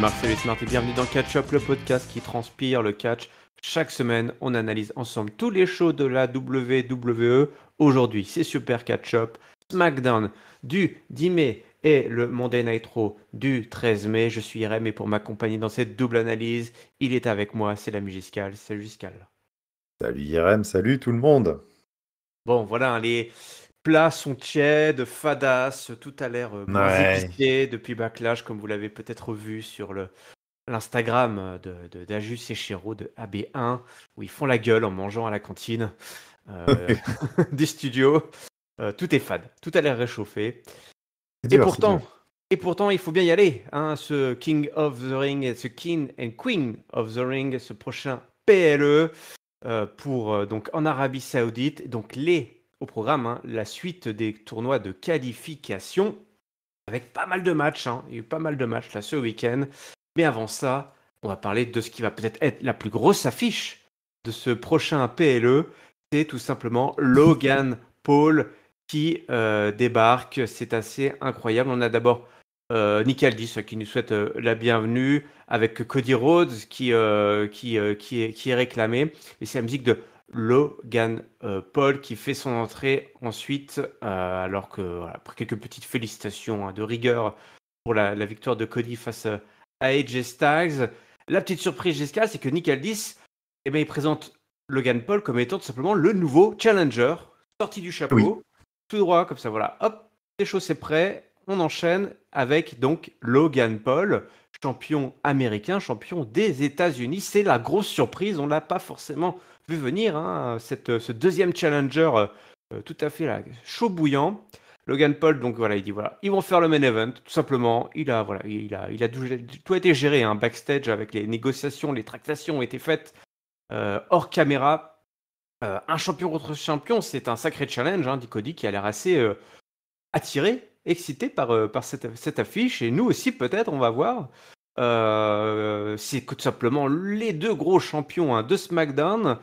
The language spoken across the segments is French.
Marc, Smart et bienvenue dans Catch Up, le podcast qui transpire le catch. Chaque semaine, on analyse ensemble tous les shows de la WWE. Aujourd'hui, c'est Super Catch Up, SmackDown du 10 mai et le Monday Night Raw du 13 mai. Je suis Irem et pour m'accompagner dans cette double analyse, il est avec moi, c'est la Giscal. Salut Giscal. Salut Irem, salut tout le monde. Bon, voilà, hein, les, plats sont tièdes, fadas, tout a l'air euh, moins depuis Backlash, comme vous l'avez peut-être vu sur le, l'Instagram euh, de, d'Ajus et de AB1, où ils font la gueule en mangeant à la cantine euh, des studios. tout est fade, tout a l'air réchauffé. Et pourtant, et pourtant, il faut bien y aller. Hein, ce King of the Ring, ce King and Queen of the Ring, ce prochain PLE pour donc en Arabie Saoudite, donc les au programme hein, la suite des tournois de qualification avec pas mal de matchs. Hein. Il y a eu pas mal de matchs là ce week-end. Mais avant ça, on va parler de ce qui va peut-être être la plus grosse affiche de ce prochain PLE. C'est tout simplement Logan Paul qui euh, débarque. C'est assez incroyable. On a d'abord nickel euh, Nick Aldis qui nous souhaite euh, la bienvenue avec Cody Rhodes qui, qui, qui, est, qui est réclamé. Et c'est la musique de Logan euh, Paul qui fait son entrée ensuite, euh, alors que après quelques petites félicitations hein, de rigueur pour la, victoire de Cody face euh, à AJ Styles. La petite surprise jusqu'à c'est que Nick Aldis, eh ben, il présente Logan Paul comme étant tout simplement le nouveau challenger, sorti du chapeau, tout droit comme ça, voilà, hop, les choses c'est prêt, on enchaîne avec donc Logan Paul, champion américain, champion des États-Unis. C'est la grosse surprise, on l'a pas forcément venir, hein, cette, ce deuxième challenger euh, euh, tout à fait là, chaud bouillant. Logan Paul, donc voilà, il dit voilà, ils vont faire le main event, tout simplement. Il a voilà, il a, il a tout, été géré, hein, backstage avec les négociations, les tractations ont été faites euh, hors caméra. un champion contre champion, c'est un sacré challenge, hein, dit Cody, qui a l'air assez attiré, excité par, par cette, cette, affiche. Et nous aussi, peut-être, on va voir. c'est tout simplement les deux gros champions hein, de SmackDown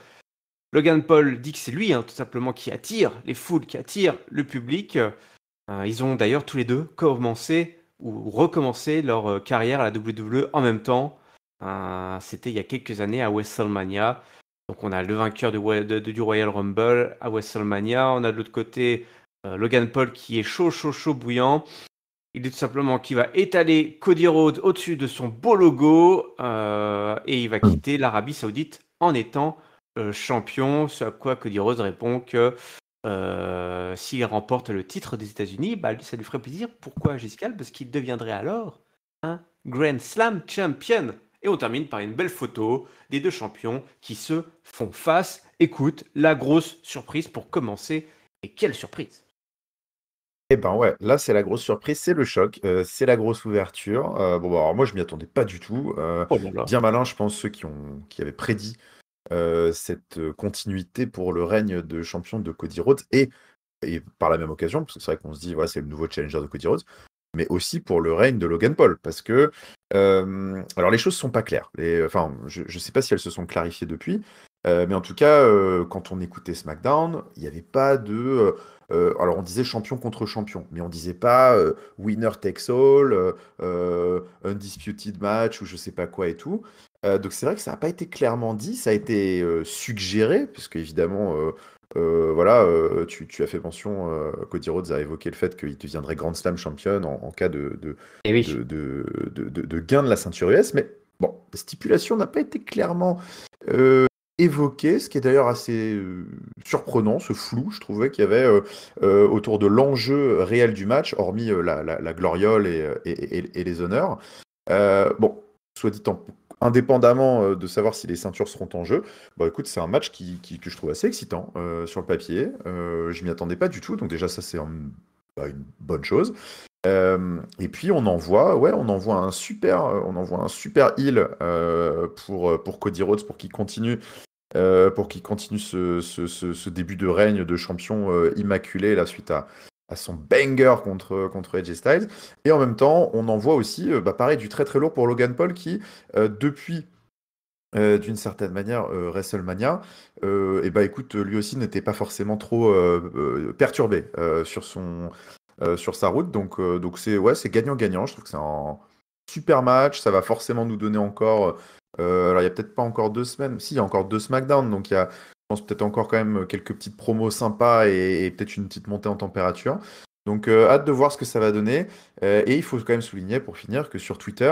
Logan Paul dit que c'est lui, hein, tout simplement, qui attire les foules, qui attire le public. Euh, ils ont d'ailleurs tous les deux commencé ou recommencé leur euh, carrière à la WWE en même temps. Euh, c'était il y a quelques années à WrestleMania. Donc on a le vainqueur du Royal Rumble à WrestleMania. On a de l'autre côté Logan Paul qui est chaud, chaud, chaud, bouillant. Il dit tout simplement qu'il va étaler Cody Rhodes au-dessus de son beau logo et il va quitter l'Arabie Saoudite en étant euh, champion, ce à quoi Cody Rose répond que euh, s'il remporte le titre des États-Unis, bah, ça lui ferait plaisir. Pourquoi Giscal Parce qu'il deviendrait alors un Grand Slam champion. Et on termine par une belle photo des deux champions qui se font face. Écoute, la grosse surprise pour commencer. Et quelle surprise eh ben ouais, là c'est la grosse surprise, c'est le choc, euh, c'est la grosse ouverture. bon, bah, alors moi je m'y attendais pas du tout. Oh bien malin, je pense, ceux qui, ont, qui avaient prédit euh, cette euh, continuité pour le règne de champion de Cody Rhodes et, et par la même occasion, parce que c'est vrai qu'on se dit, voilà, c'est le nouveau challenger de Cody Rhodes, mais aussi pour le règne de Logan Paul, parce que, euh, alors les choses sont pas claires, enfin, je ne sais pas si elles se sont clarifiées depuis, mais en tout cas, quand on écoutait SmackDown, il n'y avait pas de. alors, on disait champion contre champion, mais on disait pas winner takes all, undisputed match ou je sais pas quoi et tout. Euh, donc c'est vrai que ça n'a pas été clairement dit, ça a été euh, suggéré, puisque évidemment, euh, voilà, tu, as fait mention, Cody Rhodes a évoqué le fait qu'il deviendrait Grand Slam champion en, cas eh de, gain de la ceinture US, mais bon, la stipulation n'a pas été clairement évoquée, ce qui est d'ailleurs assez surprenant, ce flou, je trouvais qu'il y avait autour de l'enjeu réel du match, hormis la, gloriole et, les honneurs. bon, soit dit en indépendamment euh, de savoir si les ceintures seront en jeu, bah écoute, c'est un match qui, que je trouve assez excitant euh, sur le papier. Euh, je m'y attendais pas du tout, donc déjà ça c'est bah, une bonne chose. et puis on envoie, ouais, on envoie un super, on envoie un super heal pour, pour Cody Rhodes pour qu'il continue. pour qu'il continue ce, ce, début de règne de champion immaculé la suite à, à son banger contre, contre Edge Styles. Et en même temps, on en voit aussi, euh, bah, pareil, du très très lourd pour Logan Paul qui, euh, depuis euh, d'une certaine manière WrestleMania, et bah écoute, lui aussi n'était pas forcément trop perturbé sur, son, sur sa route. Donc donc c'est ouais, c'est gagnant-gagnant. Je trouve que c'est un super match. Ça va forcément nous donner encore. alors il n'y a peut-être pas encore deux semaines. Si, il y a encore deux SmackDown. Donc il y a je pense peut-être encore quand même quelques petites promos sympas et, peut-être une petite montée en température. Donc euh, hâte de voir ce que ça va donner. Euh, et il faut quand même souligner pour finir que sur Twitter,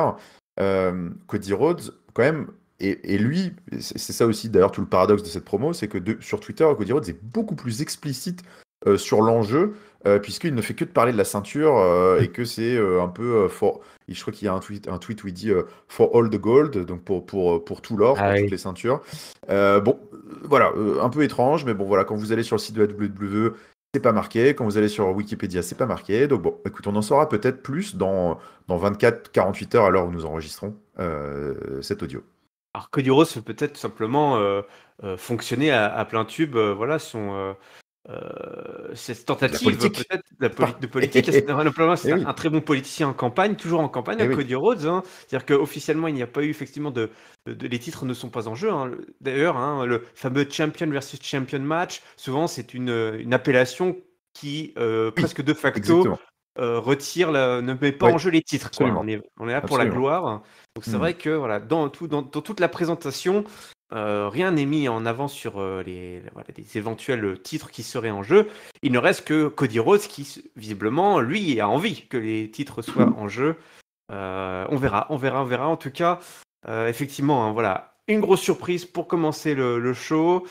euh, Cody Rhodes, quand même, et, lui, c'est ça aussi d'ailleurs tout le paradoxe de cette promo, c'est que sur Twitter, Cody Rhodes est beaucoup plus explicite euh, sur l'enjeu, euh, puisqu'il ne fait que de parler de la ceinture euh, et que c'est un peu for... Je crois qu'il y a un tweet, un tweet où il dit for all the gold, donc pour, pour, pour tout l'or, ah toutes les ceintures. bon, voilà, un peu étrange, mais bon, voilà, quand vous allez sur le site de la WWE, c'est pas marqué. Quand vous allez sur Wikipédia, c'est pas marqué. Donc bon, écoute, on en saura peut-être plus dans, dans 24-48 heures à l'heure où nous enregistrons cet audio. Alors Cody Rose peut être simplement fonctionner à, plein tube, voilà son euh, cette tentative de, politique. Eh c'est un, très bon politicien en campagne, toujours en campagne, eh à Cody Rhodes. Hein. C'est-à-dire qu'officiellement, il n'y a pas eu effectivement de, Les titres ne sont pas en jeu. Hein. D'ailleurs, hein, le fameux champion versus champion match, souvent, c'est une, une, appellation qui, euh, presque de facto, euh, retire, ne met pas en jeu les titres. On, est, là pour la gloire. Donc c'est hmm. vrai que voilà, dans, tout, dans toute la présentation, euh, rien n'est mis en avant sur euh, les, éventuels titres qui seraient en jeu. Il ne reste que Cody Rhodes qui, visiblement, lui, a envie que les titres soient en jeu. Euh, on verra, on verra, on verra. En tout cas, effectivement, hein, voilà, une grosse surprise pour commencer le, show.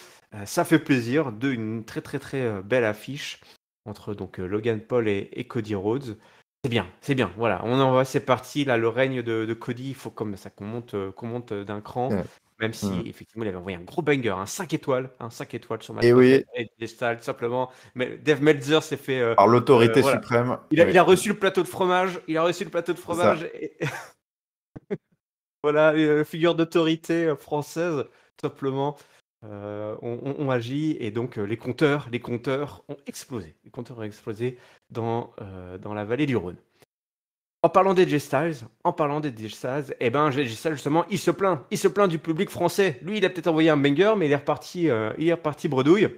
ça fait plaisir, de une très très très belle affiche entre donc Logan Paul et, Cody Rhodes. C'est bien, c'est bien. Voilà, on en va, c'est parti. Là, le règne de, Cody, il faut comme ça qu'on monte, qu'on monte d'un cran. Même si, mmh. effectivement, il avait envoyé un gros banger, un hein, 5 étoiles, un hein, 5 étoiles sur ma, Et eh oui. est tout simplement. Mais Dev Meltzer s'est fait. Euh, Par l'autorité euh, suprême. Il a, reçu le plateau de fromage. Il a reçu le plateau de fromage. Et... voilà, euh, figure d'autorité française, simplement. Euh, on, agit et donc les compteurs, les compteurs ont explosé. Les compteurs ont explosé dans, dans la vallée du Rhône. En parlant des Styles, en parlant des Styles, eh ben g Styles justement, il se plaint, il se plaint du public français. Lui, il a peut-être envoyé un banger, mais il est reparti, euh, il bredouille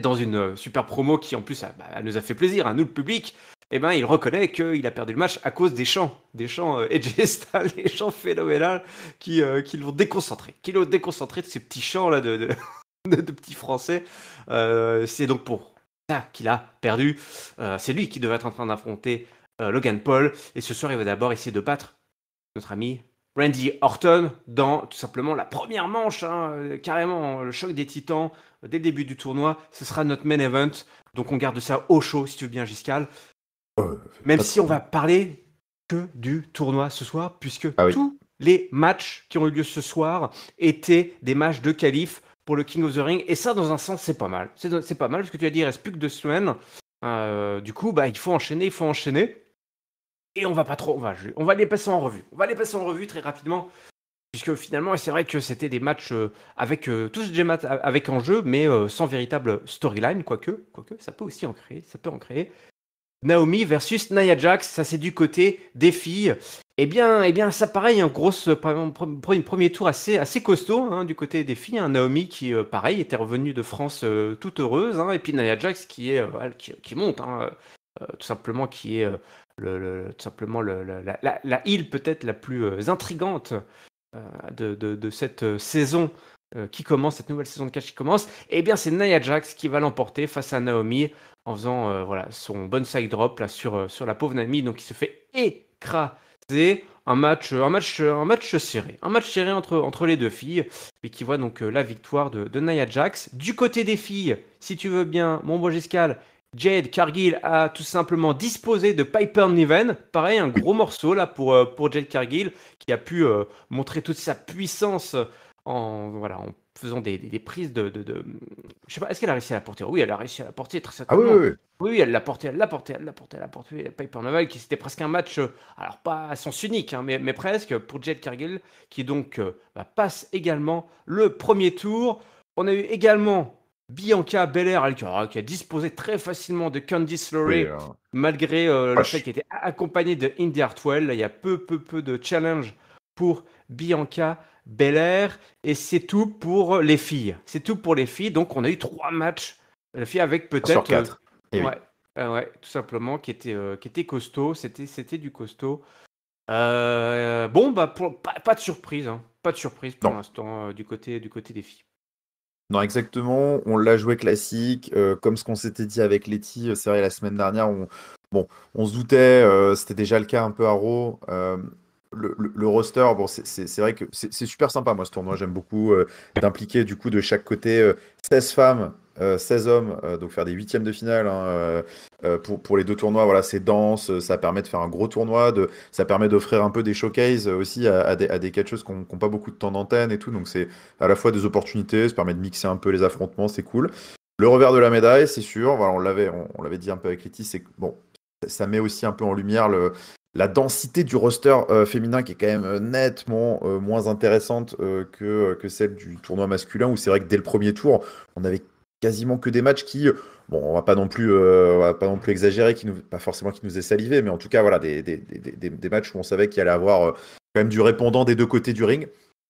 dans une euh, super promo qui en plus bah, elle nous a fait plaisir, à hein, nous le public. Eh ben, il reconnaît qu'il a perdu le match à cause des chants, des chants euh, Styles, des chants phénoménales qui, euh, qui l'ont déconcentré, qui l'ont déconcentré de ces petits chants là de, de petits français. C'est donc pour ça qu'il a perdu. C'est lui qui devait être en train d'affronter euh, Logan Paul. Et ce soir, il va d'abord essayer de battre notre ami Randy Orton dans tout simplement la première manche, hein, euh, carrément euh, le choc des titans dès le début du tournoi. Ce sera notre main event. Donc on garde ça au chaud, si tu veux bien, Giscal. Même si on va parler que du tournoi ce soir, puisque ah tous les matchs qui ont eu lieu ce soir étaient des matchs de qualif pour le King of the Ring. Et ça, dans un sens, c'est pas mal. C'est pas mal, parce que tu as dit, il reste plus que deux semaines. du coup, bah, il faut enchaîner, il faut enchaîner et on va pas trop, on va, on va les passer en revue. On va les passer en revue très rapidement, puisque finalement, c'est vrai que c'était des matchs euh, avec euh, tous des matchs euh, avec jeu, mais sans véritable storyline, quoique, quoique, ça peut aussi en créer, ça peut en créer. Naomi versus Nia Jax, ça c'est du côté des filles. Eh bien, et eh bien, ça pareil, un hein, gros premier tour assez, assez costaud hein, du côté des filles. Hein. Naomi qui, pareil, était revenue de France toute heureuse, et puis Nia Jax qui est, qui, monte, tout simplement, qui est tout simplement la, île peut-être la plus euh, intrigante euh, de, cette euh, saison qui commence, cette nouvelle saison de cash qui commence, et eh bien c'est Nia Jax qui va l'emporter face à Naomi en faisant voilà, son side drop là, sur, sur la pauvre Naomi, donc il se fait écraser. Un match, un match, un match serré, un match serré entre, entre les deux filles, et qui voit donc la victoire de, de Nia Jax. Du côté des filles, si tu veux bien, mon bon Giscal, Jade Cargill a tout simplement disposé de Piper Niven. Pareil, un gros morceau là pour, euh, pour Jade Cargill qui a pu euh, montrer toute sa puissance en, voilà, en faisant des, des, prises de, de, de, Je sais pas, est-ce qu'elle a réussi à la porter Oui, elle a réussi à la porter très ah certainement. oui, oui, elle l'a portée, elle l'a portée, elle l'a portée, elle l'a porté, Piper Niven qui c'était presque un match, euh, alors pas à sens unique, hein, mais, mais, presque pour Jade Cargill qui donc bah, passe également le premier tour. On a eu également Bianca Belair, qui a disposé très facilement de Candice LeRae, hein. malgré euh, le fait qu'elle était accompagnée de Indy Hartwell. Il y a peu, peu, peu de challenge pour Bianca Belair. Et c'est tout pour les filles. C'est tout pour les filles. Donc, on a eu trois matchs. Les filles avec peut-être. quatre. Euh, eh ah ouais, tout simplement, qui était, euh, qui était costaud. C'était du costaud. bon, bah, pas, de surprise. Hein. Pas de surprise pour l'instant du, côté, du côté des filles. Non, exactement. On l'a joué classique, euh, comme ce qu'on s'était dit avec Letty. Euh, c'est vrai, la semaine dernière, on, bon, on se doutait, euh, c'était déjà le cas un peu à Raw. le, roster, bon, c'est vrai que c'est super sympa, moi, ce tournoi. J'aime beaucoup d'impliquer, du coup, de chaque côté, 16 femmes 16 euh, hommes, euh, donc faire des huitièmes de finale hein, euh, pour, pour, les deux tournois, voilà, c'est dense, ça permet de faire un gros tournoi, de, ça permet d'offrir un peu des showcases aussi à, des, à des catcheuses qui n'ont pas beaucoup de temps d'antenne et tout, donc c'est à la fois des opportunités, ça permet de mixer un peu les affrontements, c'est cool. Le revers de la médaille, c'est sûr, voilà, on l'avait on, dit un peu avec Letty, c'est bon, ça met aussi un peu en lumière le, la densité du roster féminin qui est quand même nettement moins intéressante que, que celle du tournoi masculin où c'est vrai que dès le premier tour, on avait quasiment que des matchs qui, euh, bon, on va pas non plus, euh, va pas non plus exagérer, qui nous, pas forcément qui nous est salivé, mais en tout cas, voilà, des, des, matchs où on savait qu'il allait avoir euh, quand même du répondant des deux côtés du ring.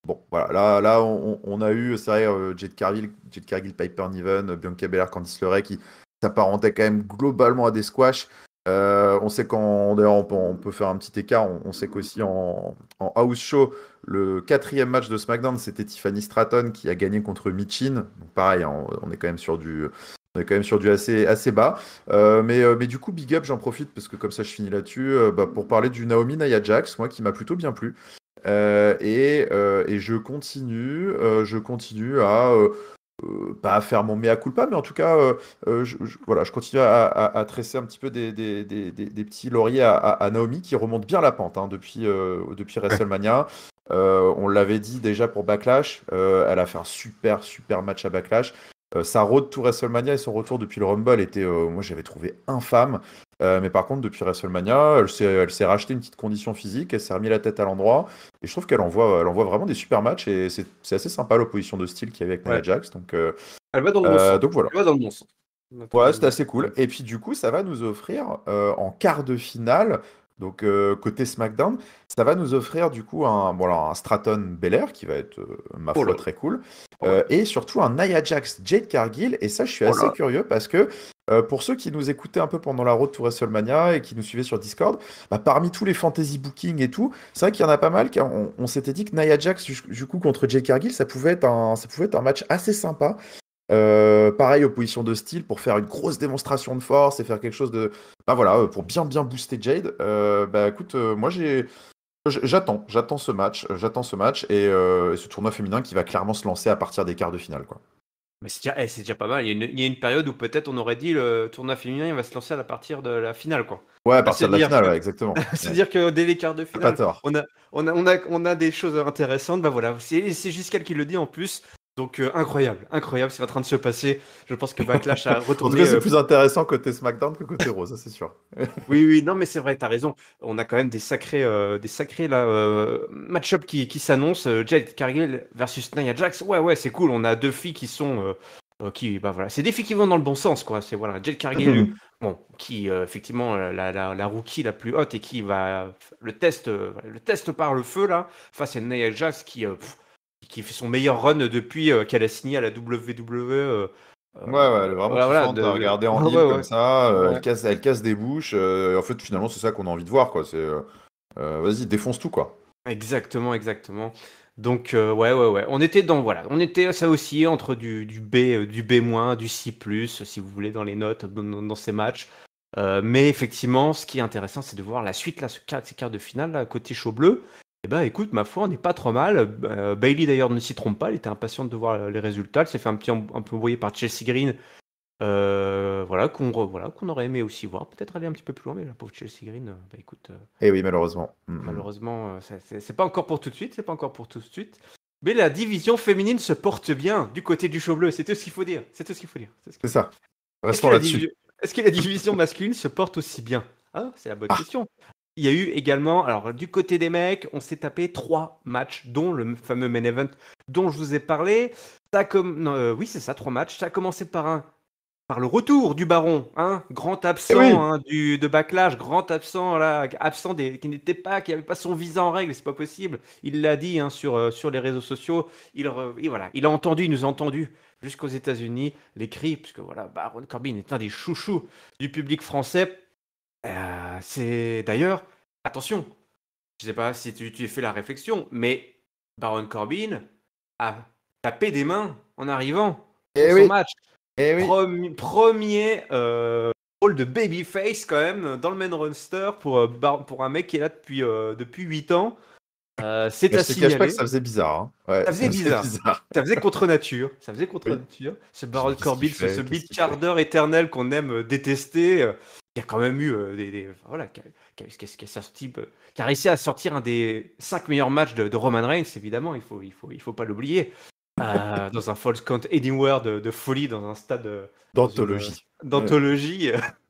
Bon, voilà, là, on, a eu, c'est vrai, Jade Cargill, Cargill, Piper Niven, Bianca Belair, Candice LeRae, qui s'apparentaient quand même globalement à des squash. on sait qu'en, d'ailleurs, on peut, faire un petit écart, on, sait qu'aussi en, en house show, le quatrième match de SmackDown, c'était Tiffany Stratton qui a gagné contre Michin. pareil, hein, on, est quand même sur du, assez, bas. Euh, euh, mais, du coup, big up, j'en profite parce que comme ça, je finis là-dessus euh, bah, pour parler du Naomi Naya Jax, moi qui m'a plutôt bien plu. et, je continue, je continue à pas à faire mon mea culpa, mais en tout cas, je, voilà, je continue à, tresser un petit peu des, petits lauriers à, Naomi qui remonte bien la pente hein, depuis, depuis WrestleMania. Euh, on l'avait dit déjà pour Backlash. Euh, elle a fait un super, super match à Backlash. Euh, sa road to WrestleMania et son retour depuis le Rumble était, moi, j'avais trouvé infâme. mais par contre, depuis WrestleMania, elle s'est rachetée une petite condition physique, elle s'est remis la tête à l'endroit. Et je trouve qu'elle envoie, elle envoie vraiment des super matchs. Et c'est assez sympa l'opposition de style qu'il y avait avec Nia Jax. Donc, elle va dans le bon sens. Donc voilà. Ouais, c'est assez cool. Et puis du coup, ça va nous offrir en quart de finale donc euh, côté SmackDown, ça va nous offrir du coup un, bon, un Stratton Belair qui va être euh, ma foi oh très cool, euh, et surtout un Nia Jax Jade Cargill. Et ça, je suis oh assez curieux parce que pour ceux qui nous écoutaient un peu pendant la route to WrestleMania et qui nous suivaient sur Discord, bah, parmi tous les fantasy bookings et tout, c'est vrai qu'il y en a pas mal. on, s'était dit que Nia Jax du coup contre Jade Cargill, ça pouvait être un, ça pouvait être un match assez sympa euh, pareil, opposition de style pour faire une grosse démonstration de force et faire quelque chose de. Bah voilà, euh, pour bien bien booster Jade. Euh, bah écoute, euh, moi j'ai. J'attends, j'attends ce match, euh, j'attends ce match et, ce tournoi féminin qui va clairement se lancer à partir des quarts de finale. Quoi. Mais c'est déjà, eh, déjà, pas mal. Il y, a une, période où peut-être on aurait dit le tournoi féminin il va se lancer à partir de la finale. Quoi. Ouais, à partir de la finale, exactement. C'est-à-dire que dès les quarts de finale, on a, on a, on, a, des choses intéressantes. Bah voilà, c'est Giscard qui le dit en plus. Donc euh, incroyable, incroyable ce qui est en train de se passer. Je pense que Backlash a retourné. c'est euh, plus intéressant côté SmackDown que côté Rose, c'est sûr. oui, oui, non, mais c'est vrai, as raison. On a quand même des sacrés, euh, des sacrés match-up qui, s'annoncent. Jade Cargill versus Nia Jax. Ouais, ouais, c'est cool. On a deux filles qui sont, qui, bah voilà, c'est des filles qui vont dans le bon sens, quoi. C'est voilà, Jade Cargill, mhm. bon, qui effectivement la, la, la, rookie la plus haute et qui va le test, le test par le feu là face à Nia Jax qui qui fait son meilleur run depuis euh, qu'elle a signé à la WWE. Euh, euh, ouais, ouais, elle est vraiment voilà, de, regarder en ligne comme ça. Elle, casse, des bouches. en fait, finalement, c'est ça qu'on a envie de voir. quoi. C'est Vas-y, défonce tout. quoi. Exactement, exactement. Donc ouais ouais ouais, on était dans voilà, on était ça aussi entre du, B du B- du C+ si vous voulez dans les notes dans, ces matchs. mais effectivement, ce qui est intéressant, c'est de voir la suite là, ce quart, ces quarts de finale côté chaud bleu. Eh bien, écoute, ma foi, on n'est pas trop mal. Euh, Bailey d'ailleurs ne s'y trompe pas, Elle était impatiente de voir les résultats. Elle s'est fait un petit un peu envoyer par Chelsea Green. Euh, voilà, qu'on voilà, qu'on aurait aimé aussi voir. Peut-être aller un petit peu plus loin, mais la pauvre Chelsea Green, euh, bah écoute. eh oui, malheureusement. Mm, mm. Malheureusement, c'est pas encore pour tout de suite, c'est pas encore pour tout de suite. Mais la division féminine se porte bien du côté du show bleu, c'est tout ce qu'il faut dire. C'est tout ce qu'il faut dire. C'est ça. Restons là-dessus. Est-ce que la division masculine se porte aussi bien ah, c'est la bonne ah. question il y a eu également, alors du côté des mecs, on s'est tapé trois matchs, dont le fameux main event dont je vous ai parlé. Ça comme, euh, oui, c'est ça, trois matchs. Ça a commencé par un, par le retour du Baron, hein, grand absent hein, du, de Backlash, grand absent là, absent des, qui n'était pas, qui n'avait pas son visa en règle, c'est pas possible. Il l'a dit hein, sur, euh, sur les réseaux sociaux. Il, voilà, il a entendu, il nous a entendu jusqu'aux États-Unis les cris, puisque voilà, Baron Corbin est un des chouchous du public français euh, c'est d'ailleurs, attention, je sais pas si tu, tu fait la réflexion, mais Baron Corbin a tapé des mains en arrivant et eh son match. Et eh Premier euh, rôle de babyface quand même dans le main roster pour, euh, pour un mec qui est là depuis, euh, depuis 8 ans. c'est à signaler. ça faisait bizarre. Hein. ça faisait bizarre. ça faisait contre nature. Ça faisait contre nature. Ce Baron Corbin, ce, ce éternel qu'on aime détester, qui a quand même eu euh, des, voilà qui a, qui, a, a, euh, a réussi à sortir un des cinq meilleurs matchs de, Roman Reigns évidemment il faut il faut il faut pas l'oublier euh, dans un false count anywhere de, folie dans un stade d'anthologie d'anthologie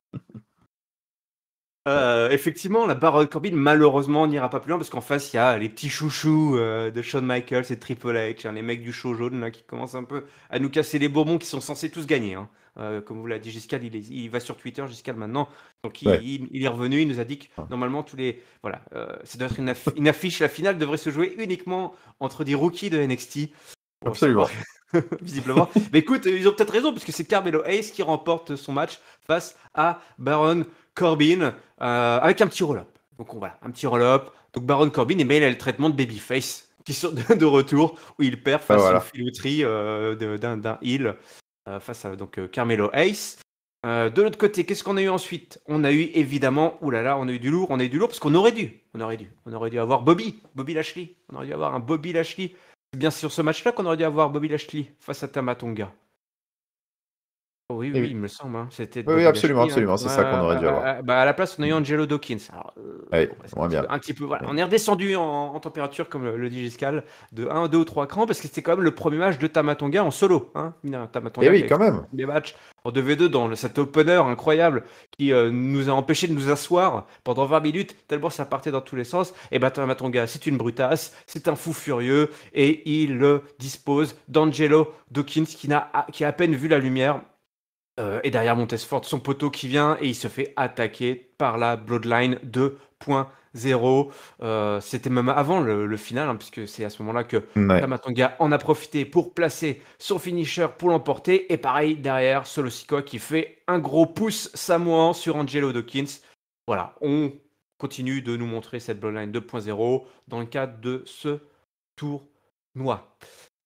effectivement, la barre de Corbin, malheureusement, n'ira pas plus loin parce qu'en face, il y a les petits chouchous de Shawn Michaels et Triple H, hein, les mecs du show jaune là, qui commencent un peu à nous casser les bourbons qui sont censés tous gagner. Hein. Euh, comme vous l'a dit, Giscard, il, va sur Twitter, Giscard maintenant. Donc il, est revenu, il nous a dit que ah. normalement, tous les. Voilà, C'est euh, ça doit être une, affiche, La finale devrait se jouer uniquement entre des rookies de NXT. Absolument. Visiblement. Mais écoute, ils ont peut-être raison, parce que c'est Carmelo Hayes qui remporte son match face à Baron Corbin euh, avec un petit roll-up. Donc on, voilà, un petit roll-up. Donc Baron Corbin, et il a le traitement de Babyface qui sort de, retour où il perd ah, face à ah, d'un, d'un euh, face à donc euh, Carmelo Ace euh, de l'autre côté, qu'est-ce qu'on a eu ensuite On a eu évidemment, oulala, on a eu du lourd, on a eu du lourd parce qu'on aurait dû, on aurait dû, on aurait dû avoir Bobby, Bobby Lashley, on aurait dû avoir un Bobby Lashley. C'est bien sur ce match-là qu'on aurait dû avoir Bobby Lashley face à Tamatonga. Oui, oui, il me semble. Hein. C'était oui, absolument, hein. absolument. C'est ça qu'on aurait dû avoir. Bah, à la place, on a eu Angelo Dawkins. Euh, un petit peu, On est redescendu en, température, comme le, dit Giscal, de 1, 2 ou 3 crans, parce que c'était quand même le premier match de Tamatonga en solo. Hein. Tamatonga Et eh oui, quand même. Des matchs en 2v2 dans cet opener incroyable qui euh, nous a empêché de nous asseoir pendant 20 minutes, tellement ça partait dans tous les sens. Et eh bah, ben, Tamatonga, c'est une brutasse, c'est un fou furieux, et il le dispose d'Angelo Dawkins qui, n'a, qui a à peine vu la lumière euh, et derrière Montesfort, son poteau qui vient et il se fait attaquer par la Bloodline 2.0. Euh, c'était même avant le, final, hein, puisque c'est à ce moment-là que Tamatanga en a profité pour placer son finisher pour l'emporter. Et pareil, derrière, Solo qui fait un gros pouce samoan sur Angelo Dawkins. Voilà, on continue de nous montrer cette Bloodline 2.0 dans le cadre de ce tournoi.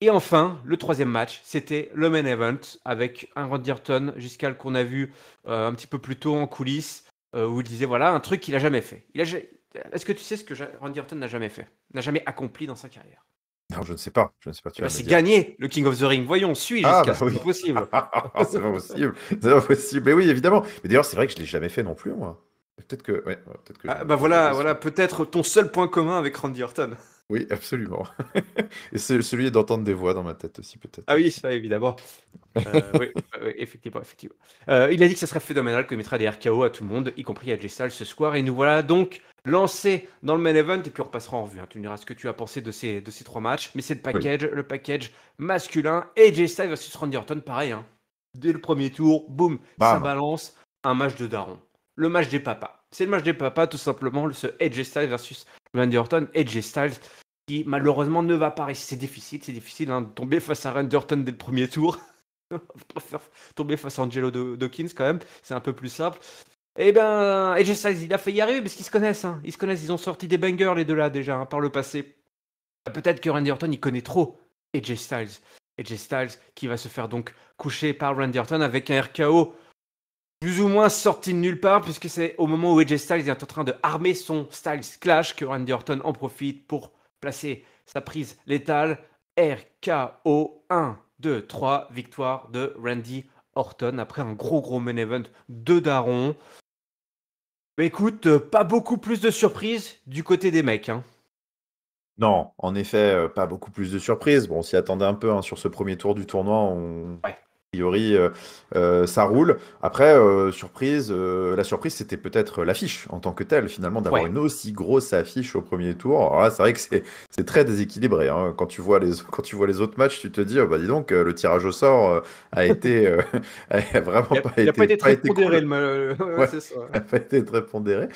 Et enfin, le troisième match, c'était le main event avec un Randy Orton jusqu'à qu'on a vu euh, un petit peu plus tôt en coulisses euh, où il disait voilà un truc qu'il a jamais fait. Est-ce que tu sais ce que Randy Orton n'a jamais fait, n'a jamais accompli dans sa carrière Non, je ne sais pas. Je ne sais pas. Eh ben, c'est gagner le King of the Ring. Voyons, suis ah, jusqu'à bah ah, possible. c'est pas C'est pas Mais oui, évidemment. Mais d'ailleurs, c'est vrai que je l'ai jamais fait non plus moi. Peut-être que. Ah, bah voilà, voilà, peut-être ton seul point commun avec Randy Orton. Oui, absolument. Et c'est celui d'entendre des voix dans ma tête aussi, peut-être. Ah oui, ça, évidemment. Euh, euh, oui, effectivement. effectivement. Euh, il a dit que ce serait phénoménal que mettra des RKO à tout le monde, y compris à ce soir. Et nous voilà donc lancés dans le main event. Et puis on repassera en revue. Hein. Tu me diras ce que tu as pensé de ces, de ces trois matchs. Mais c'est le package, le package masculin. Et Style versus Randy Orton, pareil. Hein. Dès le premier tour, boum, ça balance. Un match de daron. Le match des papas. C'est le match des papas, tout simplement, ce Edge Style versus Randy Orton et Jay Styles, qui malheureusement ne va pas réussir. C'est difficile, c'est difficile. Hein, tomber face à Randy Orton dès le premier tour, tomber face à Angelo Dawkins quand même, c'est un peu plus simple. Eh bien AJ Styles, il a failli y arriver parce qu'ils se connaissent. Hein. Ils se connaissent, ils ont sorti des bangers les deux là déjà hein, par le passé. Bah, peut-être que Randy Orton, il connaît trop AJ Styles. AJ Styles qui va se faire donc coucher par Randy Orton avec un RKO plus ou moins sorti de nulle part, puisque c'est au moment où AJ Styles est en train de armer son Styles Clash que Randy Orton en profite pour placer sa prise létale. RKO 1, 2, 3, victoire de Randy Orton après un gros gros main event de Daron. écoute, euh, pas beaucoup plus de surprises du côté des mecs. Hein. Non, en effet, euh, pas beaucoup plus de surprises. Bon, on s'y attendait un peu hein. sur ce premier tour du tournoi. On... Ouais priori, euh, euh, ça roule. Après, euh, surprise, la surprise, c'était peut-être l'affiche en tant que telle, finalement, d'avoir une aussi grosse affiche au premier tour. c'est vrai que c'est très déséquilibré. Hein. Quand, tu vois les, quand tu vois les autres matchs, tu te dis, oh, bah dis donc, le tirage au sort a été vraiment pas été très pondéré.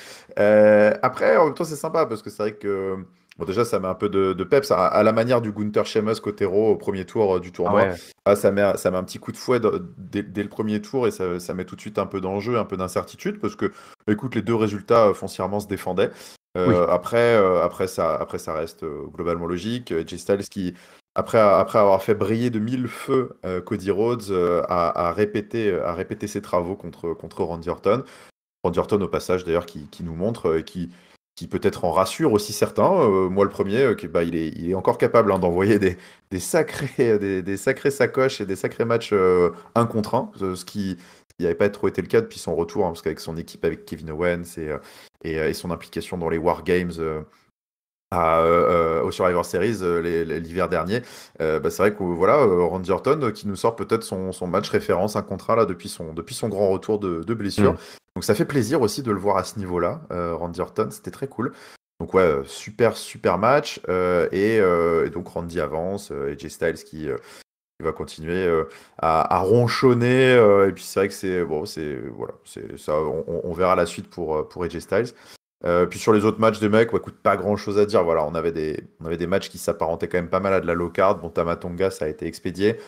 après, en même temps, c'est sympa parce que c'est vrai que déjà, ça met un peu de, peps à, la manière du Gunther Sheamus Cotero au premier tour euh, du tournoi. Ah ah, ça, met, ça un petit coup de fouet dès, le premier tour et ça, met tout de suite un peu d'enjeu, un peu d'incertitude parce que, écoute, les deux résultats euh, foncièrement se défendaient. Euh, après, après, ça, reste globalement logique. J après, avoir fait briller de mille feux Cody Rhodes, a, répété, ses travaux contre, contre Randy Orton. Randy Orton, au passage, d'ailleurs, qui, nous montre, qui, qui peut-être en rassure aussi certains. Euh, moi, le premier, euh, bah, il, est, encore capable hein, d'envoyer des, des, sacrés, des, sacrés sacoches et des sacrés matchs euh, un contre un, ce qui n'avait pas trop été le cas depuis son retour, hein, parce qu'avec son équipe, avec Kevin Owens et, et, et son implication dans les War Games. À, au Survivor Series l'hiver dernier. Bah, c'est vrai que voilà, Randy Orton qui nous sort peut-être son, match référence, un contrat là depuis son, depuis son grand retour de, de blessure. Mm. Donc ça fait plaisir aussi de le voir à ce niveau-là, euh, Randy Orton, c'était très cool. Donc ouais, euh, super, super match. Euh, et, donc Randy avance, AJ et Styles qui, va continuer à, ronchonner. et puis c'est vrai que c'est bon, c'est voilà, c'est ça. On, verra la suite pour pour AJ Styles. puis sur les autres matchs des mecs, écoute, pas grand chose à dire. Voilà, on avait des on avait des matchs qui s'apparentaient quand même pas mal à de la low card. Bon, Tamatonga, ça a été expédié.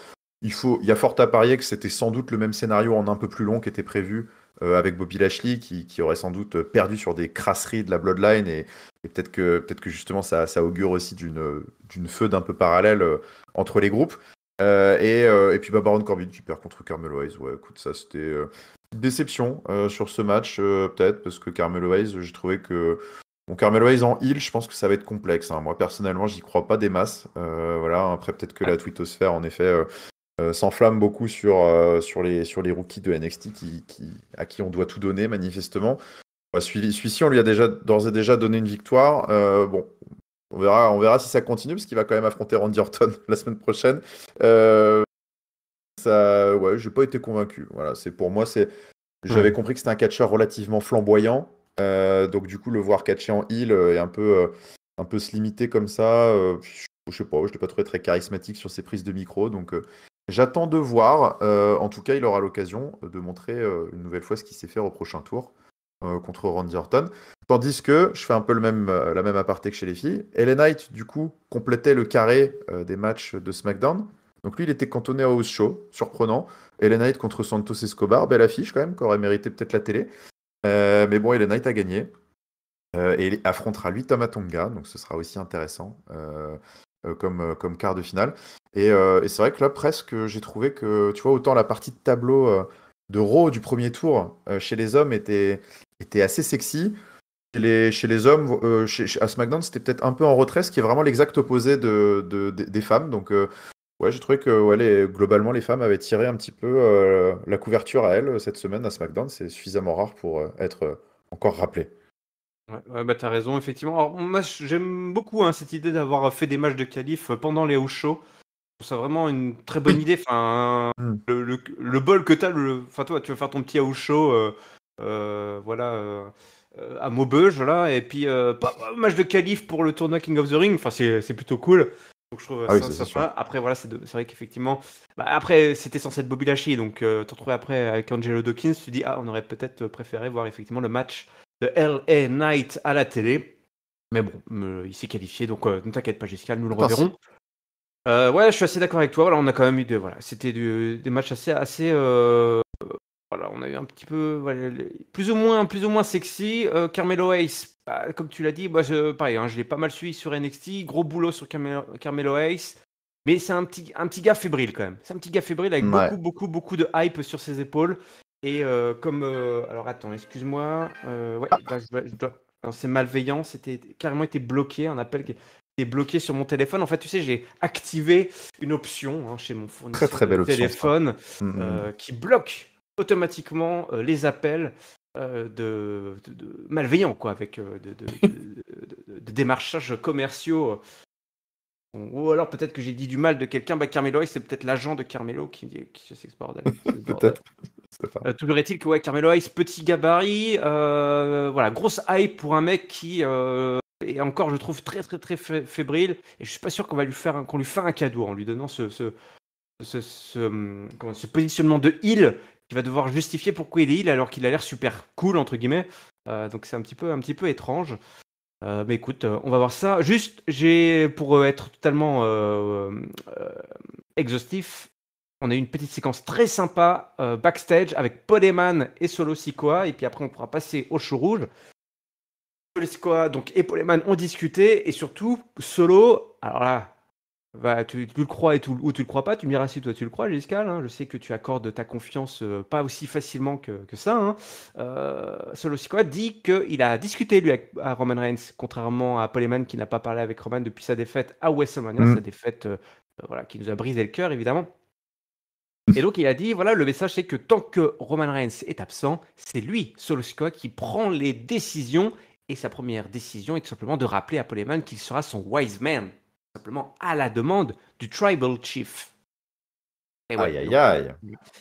Il faut, il y a fort à parier que c'était sans doute le même scénario en un peu plus long qui était prévu euh, avec Bobby Lashley qui, qui, aurait sans doute perdu sur des crasseries de la Bloodline et, peut-être que, peut que justement ça, ça augure aussi d'une feu d'un peu parallèle euh, entre les groupes. Euh, et, et, puis bah, Baron Corbin qui perd contre Carmelo Hayes. Ouais, écoute, ça c'était une déception sur ce match, peut-être, parce que Carmelo Hayes, j'ai trouvé que. Bon, Carmelo Hayes en heal, je pense que ça va être complexe. Hein. Moi, personnellement, j'y crois pas des masses. voilà, après, peut-être que la ah. twittosphère, en effet, euh, s'enflamme beaucoup sur, euh, sur, les, sur les rookies de NXT qui, à qui on doit tout donner, manifestement. Bah, celui-ci, on lui a déjà, d'ores et déjà donné une victoire. Euh, bon, on verra, on verra si ça continue, parce qu'il va quand même affronter Randy Orton la semaine prochaine. ça, ouais, j'ai pas été convaincu. Voilà, c'est pour moi, c'est. J'avais compris que c'était un catcheur relativement flamboyant. donc du coup, le voir catcher en heal et un peu, un peu se limiter comme ça, je sais pas, je l'ai pas trouvé très charismatique sur ses prises de micro. Donc J'attends de voir. Euh, en tout cas, il aura l'occasion euh, de montrer euh, une nouvelle fois ce qu'il sait faire au prochain tour contre Randy Orton. Tandis que je fais un peu la même aparté que chez les filles. Ellen Knight, du coup, complétait le carré des matchs de SmackDown. Donc lui, il était cantonné à House Show, surprenant. Ellen Knight contre Santos Escobar, belle affiche quand même, qui aurait mérité peut-être la télé. mais bon, Ellen Knight a gagné. et il affrontera lui Tamatonga, donc ce sera aussi intéressant. Euh, comme, euh, comme quart de finale. Euh, et, c'est vrai que là, presque, j'ai trouvé que, tu vois, autant la partie de tableau de Raw du premier tour chez les hommes était, était assez sexy. Chez les, chez les hommes, chez, à SmackDown, c'était peut-être un peu en retrait, ce qui est vraiment l'exact opposé de, des femmes. Donc, ouais, j'ai trouvé que ouais, globalement, les femmes avaient tiré un petit peu la couverture à elles cette semaine à SmackDown. C'est suffisamment rare pour être encore rappelé. Ouais, bah, t'as raison, effectivement. Alors, moi, j'aime beaucoup hein, cette idée d'avoir fait des matchs de qualif euh, pendant les house shows. Je trouve ça vraiment une très bonne idée. Enfin, mm. le, bol que t'as, le... enfin, toi, tu veux faire ton petit house euh, show, euh, voilà, à Maubeuge, là, et puis bah, bah, match de qualif pour le tournoi King of the Ring. Enfin, c'est plutôt cool. Donc je trouve ah ça, Après, voilà, c'est vrai qu'effectivement. Bah, après, c'était censé être Bobby Lashley, donc tu t'en trouves après avec Angelo Dawkins, tu dis, ah, on aurait peut-être préféré voir effectivement le match de LA Knight à la télé. Mais bon, il s'est qualifié, donc euh, ne t'inquiète pas, Jessica, nous le reverrons. Euh, ouais, je suis assez d'accord avec toi. Voilà, on a quand même eu de, voilà, c'était des matchs assez, assez, euh, voilà, on a eu un petit peu, voilà, plus ou moins, plus ou moins sexy. Euh, Carmelo Ace, bah, comme tu l'as dit, moi je, pareil, hein, je l'ai pas mal suivi sur NXT. Gros boulot sur Carmelo, Ace, mais c'est un petit, un petit gars fébrile quand même. C'est un petit gars fébrile avec beaucoup, beaucoup, beaucoup de hype sur ses épaules. Et euh, comme. Euh, alors attends, excuse-moi. Euh, c'est malveillant, c'était carrément été bloqué, un appel qui était bloqué sur mon téléphone. En fait, tu sais, j'ai activé une option hein, chez mon fournisseur de téléphone mm, mm, mm. qui bloque automatiquement les appels de, malveillants, quoi, avec des démarchages commerciaux ou alors peut-être que j'ai dit du mal de quelqu'un. Bah, Carmelo, c'est peut-être l'agent de Carmelo qui, qui c'est peut-être. Euh, tout est-il que ouais, Carmelo Ice, petit gabarit, euh, voilà, grosse hype pour un mec qui euh, est encore, je trouve, très très très fébrile. Et je suis pas sûr qu'on va lui faire qu'on lui fait un cadeau en lui donnant ce ce, hum, positionnement de heal qui va devoir justifier pourquoi il est heal alors qu'il a l'air super cool entre guillemets. Euh, donc c'est un petit peu un petit peu étrange mais euh, bah, écoute, euh, on va voir ça. Juste, j'ai pour euh, être totalement exhaustif, on a eu une petite séquence très sympa backstage avec Poleman et Solo Sikoa, et puis après on pourra passer au show rouge. Solo Sikoa donc, et Poleman ont discuté, et surtout, Solo, alors là, bah, tu, le crois et tu, ou tu le crois pas, tu miras diras si toi tu le crois, Giscal. Hein. je sais que tu accordes ta confiance euh, pas aussi facilement que, ça. Hein. Euh, Solo Sikoa dit qu'il a discuté lui avec, à Roman Reigns, contrairement à Poleman qui n'a pas parlé avec Roman depuis sa défaite à WrestleMania, mm. sa défaite euh, euh, voilà, qui nous a brisé le cœur évidemment. Et donc il a dit voilà, le message c'est que tant que Roman Reigns est absent, c'est lui, Solo qui prend les décisions. Et sa première décision est tout simplement de rappeler à Poleman qu'il sera son wise man simplement à la demande du tribal chief. aïe, aïe, euh, aïe.